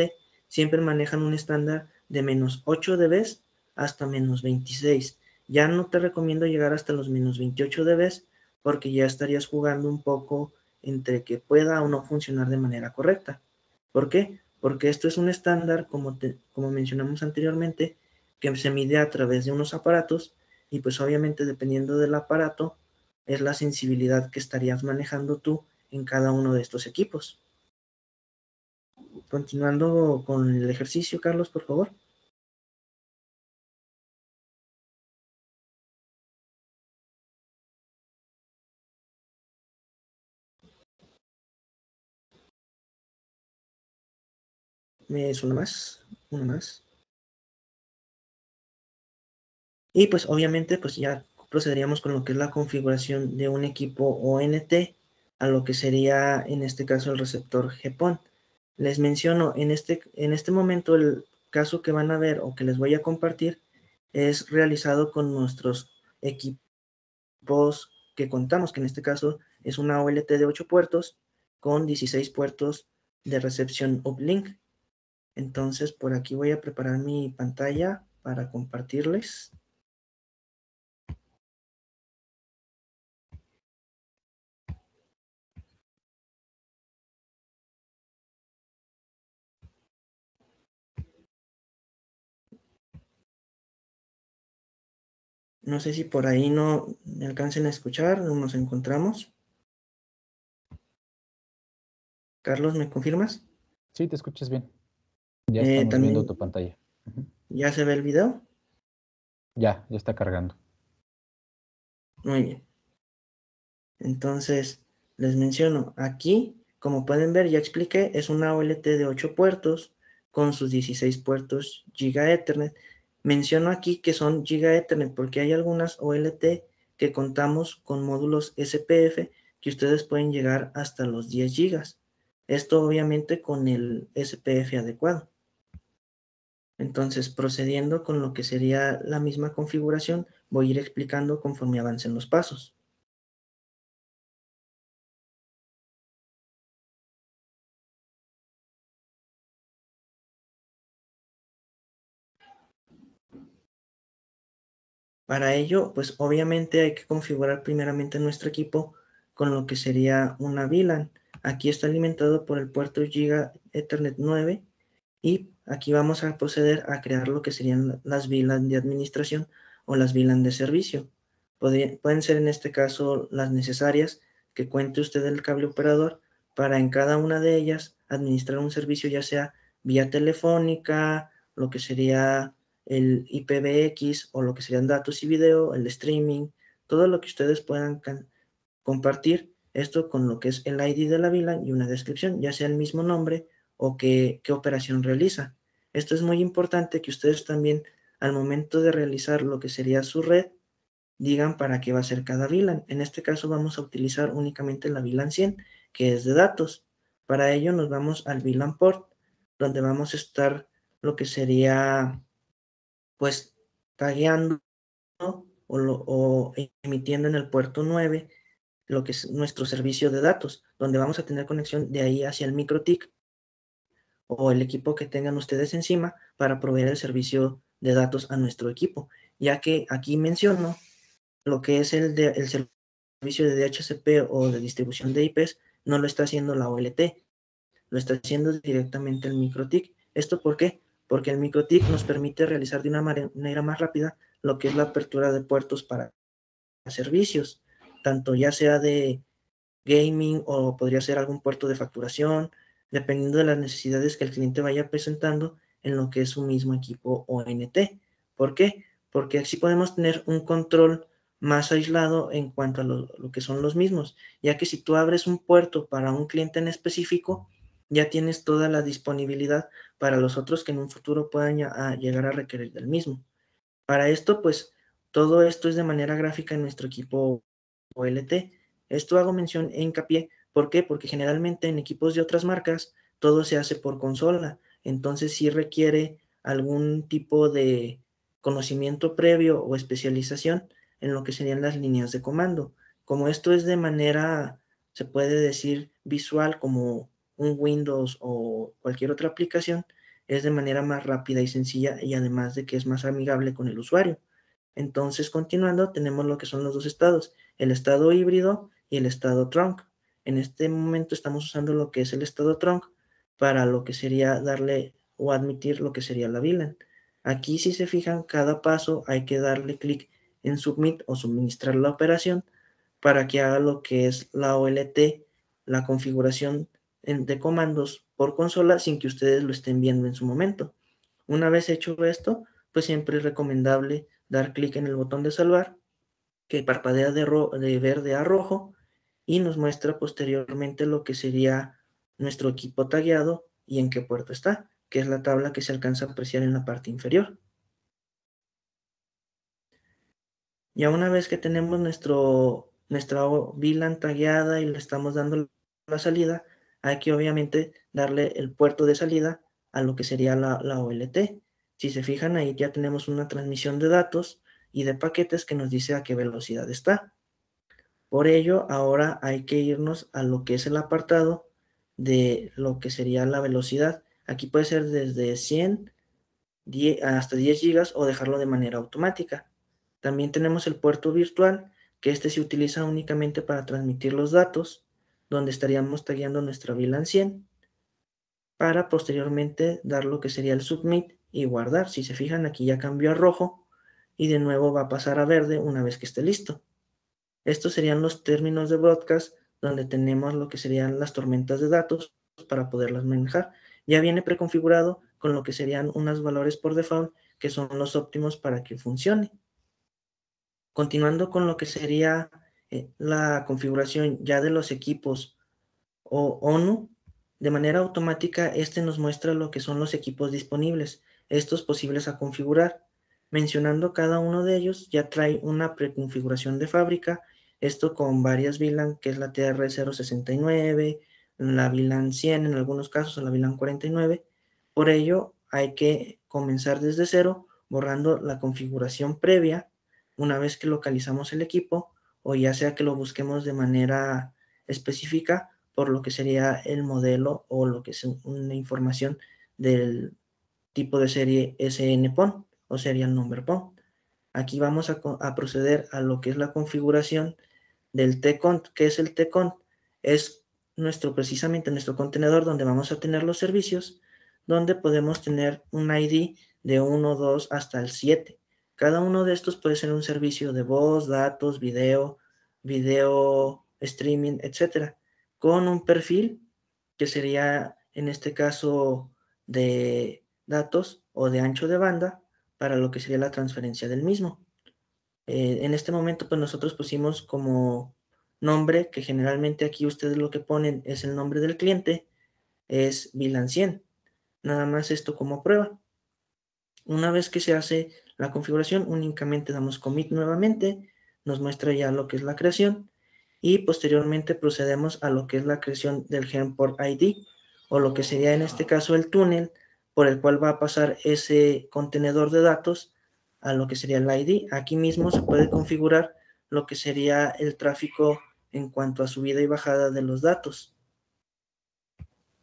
siempre manejan un estándar de menos 8 dB hasta menos 26. Ya no te recomiendo llegar hasta los menos 28 dB porque ya estarías jugando un poco entre que pueda o no funcionar de manera correcta. ¿Por qué? Porque esto es un estándar, como, como mencionamos anteriormente, que se mide a través de unos aparatos y pues obviamente dependiendo del aparato es la sensibilidad que estarías manejando tú en cada uno de estos equipos. Continuando con el ejercicio, Carlos, por favor. es una más, una más. Y pues obviamente pues ya procederíamos con lo que es la configuración de un equipo ONT a lo que sería en este caso el receptor GPON. Les menciono, en este, en este momento el caso que van a ver o que les voy a compartir es realizado con nuestros equipos que contamos, que en este caso es una OLT de 8 puertos con 16 puertos de recepción uplink. Entonces, por aquí voy a preparar mi pantalla para compartirles. No sé si por ahí no me alcancen a escuchar, no nos encontramos. Carlos, ¿me confirmas? Sí, te escuchas bien. Ya eh, viendo tu pantalla. ¿Ya se ve el video? Ya, ya está cargando. Muy bien. Entonces, les menciono, aquí, como pueden ver, ya expliqué, es una OLT de 8 puertos con sus 16 puertos Giga Ethernet Menciono aquí que son Giga Ethernet porque hay algunas OLT que contamos con módulos SPF que ustedes pueden llegar hasta los 10 gigas. Esto obviamente con el SPF adecuado. Entonces, procediendo con lo que sería la misma configuración, voy a ir explicando conforme avancen los pasos. Para ello, pues obviamente hay que configurar primeramente nuestro equipo con lo que sería una VLAN. Aquí está alimentado por el puerto Giga Ethernet 9 y aquí vamos a proceder a crear lo que serían las VLAN de administración o las VLAN de servicio. pueden ser en este caso las necesarias que cuente usted el cable operador para en cada una de ellas administrar un servicio ya sea vía telefónica, lo que sería el IPVX o lo que serían datos y video, el streaming, todo lo que ustedes puedan compartir, esto con lo que es el ID de la VLAN y una descripción, ya sea el mismo nombre o qué, operación realiza. Esto es muy importante que ustedes también al momento de realizar lo que sería su red, digan para qué va a ser cada VLAN. En este caso vamos a utilizar únicamente la VLAN 100, que es de datos. Para ello nos vamos al VLAN port, donde vamos a estar lo que sería pues tagueando o, emitiendo en el puerto 9 lo que es nuestro servicio de datos, donde vamos a tener conexión de ahí hacia el MicroTIC o el equipo que tengan ustedes encima para proveer el servicio de datos a nuestro equipo, ya que aquí menciono lo que es el, el servicio de DHCP o de distribución de IPs, no lo está haciendo la OLT, lo está haciendo directamente el MicroTIC. ¿Esto por qué? porque el MicroTic nos permite realizar de una manera más rápida lo que es la apertura de puertos para servicios, tanto ya sea de gaming o podría ser algún puerto de facturación, dependiendo de las necesidades que el cliente vaya presentando en lo que es su mismo equipo ONT. ¿Por qué? Porque así podemos tener un control más aislado en cuanto a lo, lo que son los mismos, ya que si tú abres un puerto para un cliente en específico, ya tienes toda la disponibilidad para los otros que en un futuro puedan ah, llegar a requerir del mismo. Para esto, pues, todo esto es de manera gráfica en nuestro equipo OLT. Esto hago mención e hincapié. ¿Por qué? Porque generalmente en equipos de otras marcas todo se hace por consola. Entonces sí requiere algún tipo de conocimiento previo o especialización en lo que serían las líneas de comando. Como esto es de manera, se puede decir, visual, como un Windows o cualquier otra aplicación, es de manera más rápida y sencilla y además de que es más amigable con el usuario. Entonces, continuando, tenemos lo que son los dos estados, el estado híbrido y el estado trunk. En este momento estamos usando lo que es el estado trunk para lo que sería darle o admitir lo que sería la VLAN. Aquí, si se fijan, cada paso hay que darle clic en submit o suministrar la operación para que haga lo que es la OLT, la configuración de comandos por consola sin que ustedes lo estén viendo en su momento. Una vez hecho esto, pues siempre es recomendable dar clic en el botón de salvar, que parpadea de, verde a rojo y nos muestra posteriormente lo que sería nuestro equipo tagueado y en qué puerto está, que es la tabla que se alcanza a apreciar en la parte inferior. Ya una vez que tenemos nuestro, nuestra VLAN tagueada y le estamos dando la salida, hay que obviamente darle el puerto de salida a lo que sería la, la OLT. Si se fijan ahí ya tenemos una transmisión de datos y de paquetes que nos dice a qué velocidad está. Por ello, ahora hay que irnos a lo que es el apartado de lo que sería la velocidad. Aquí puede ser desde 100 hasta 10 GB o dejarlo de manera automática. También tenemos el puerto virtual, que este se utiliza únicamente para transmitir los datos donde estaríamos tagueando nuestra VLAN 100 para posteriormente dar lo que sería el submit y guardar. Si se fijan, aquí ya cambió a rojo y de nuevo va a pasar a verde una vez que esté listo. Estos serían los términos de broadcast donde tenemos lo que serían las tormentas de datos para poderlas manejar. Ya viene preconfigurado con lo que serían unos valores por default que son los óptimos para que funcione. Continuando con lo que sería eh, la configuración ya de los equipos o ONU, de manera automática este nos muestra lo que son los equipos disponibles, estos posibles a configurar. Mencionando cada uno de ellos ya trae una preconfiguración de fábrica, esto con varias VLAN que es la TR069, la VLAN 100 en algunos casos, la VLAN 49. Por ello hay que comenzar desde cero borrando la configuración previa una vez que localizamos el equipo o ya sea que lo busquemos de manera específica por lo que sería el modelo o lo que es una información del tipo de serie SNPON o serial number PON. Aquí vamos a, proceder a lo que es la configuración del TCONT. ¿Qué es el TCONT? Es nuestro, precisamente nuestro contenedor donde vamos a tener los servicios, donde podemos tener un ID de 1, 2 hasta el 7. Cada uno de estos puede ser un servicio de voz, datos, video, video streaming, etcétera, con un perfil que sería en este caso de datos o de ancho de banda para lo que sería la transferencia del mismo. Eh, en este momento, pues nosotros pusimos como nombre, que generalmente aquí ustedes lo que ponen es el nombre del cliente, es Bilancien, 100. Nada más esto como prueba. Una vez que se hace la configuración, únicamente damos commit nuevamente, nos muestra ya lo que es la creación y posteriormente procedemos a lo que es la creación del gen ID o lo que sería en este caso el túnel por el cual va a pasar ese contenedor de datos a lo que sería el ID. Aquí mismo se puede configurar lo que sería el tráfico en cuanto a subida y bajada de los datos.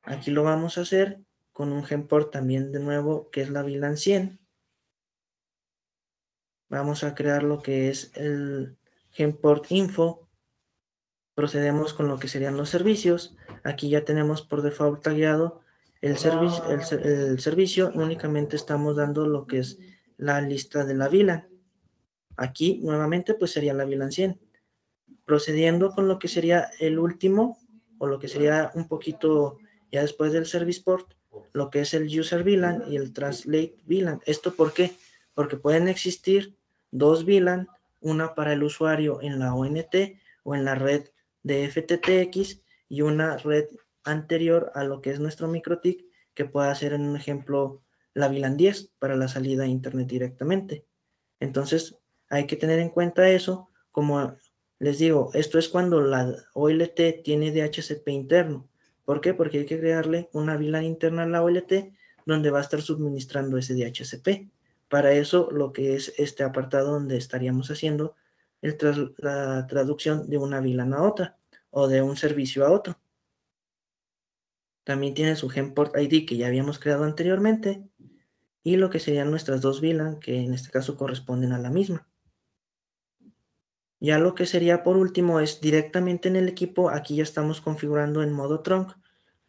Aquí lo vamos a hacer con un gemport también de nuevo que es la VLAN 100. Vamos a crear lo que es el genport info. Procedemos con lo que serían los servicios. Aquí ya tenemos por default tagueado el, el, servicio. Únicamente estamos dando lo que es la lista de la VLAN. Aquí nuevamente pues sería la VLAN 100. Procediendo con lo que sería el último o lo que sería un poquito ya después del service port, lo que es el user VLAN y el translate VLAN. ¿Esto por qué? porque pueden existir dos VLAN, una para el usuario en la ONT o en la red de FTTX y una red anterior a lo que es nuestro MikroTik, que pueda ser en un ejemplo la VLAN 10 para la salida a Internet directamente. Entonces, hay que tener en cuenta eso. Como les digo, esto es cuando la OLT tiene DHCP interno. ¿Por qué? Porque hay que crearle una VLAN interna a la OLT donde va a estar suministrando ese DHCP. Para eso lo que es este apartado donde estaríamos haciendo la traducción de una VLAN a otra o de un servicio a otro. También tiene su GenPort ID que ya habíamos creado anteriormente y lo que serían nuestras dos VLAN que en este caso corresponden a la misma. Ya lo que sería por último es directamente en el equipo, aquí ya estamos configurando en modo trunk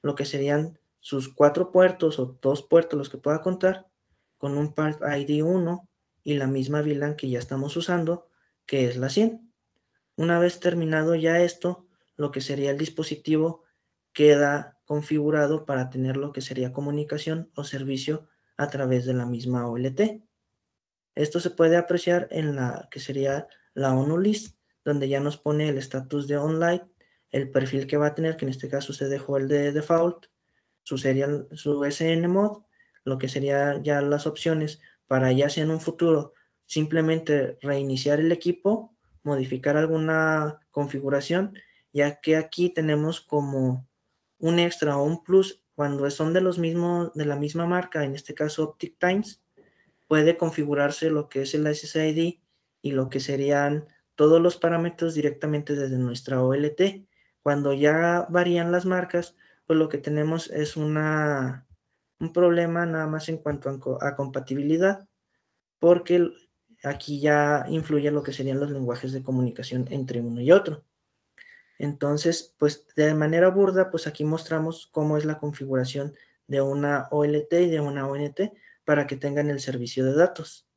lo que serían sus cuatro puertos o dos puertos los que pueda contar con un part ID 1 y la misma VLAN que ya estamos usando, que es la 100. Una vez terminado ya esto, lo que sería el dispositivo queda configurado para tener lo que sería comunicación o servicio a través de la misma OLT. Esto se puede apreciar en la que sería la ONU list, donde ya nos pone el estatus de online, el perfil que va a tener, que en este caso se dejó el de default, su serial, su SN lo que serían ya las opciones para ya sea en un futuro simplemente reiniciar el equipo, modificar alguna configuración, ya que aquí tenemos como un extra o un plus cuando son de los mismos de la misma marca, en este caso Optic Times, puede configurarse lo que es el SSID y lo que serían todos los parámetros directamente desde nuestra OLT. Cuando ya varían las marcas, pues lo que tenemos es una un problema nada más en cuanto a, compatibilidad, porque aquí ya influye lo que serían los lenguajes de comunicación entre uno y otro. Entonces, pues de manera burda, pues aquí mostramos cómo es la configuración de una OLT y de una ONT para que tengan el servicio de datos.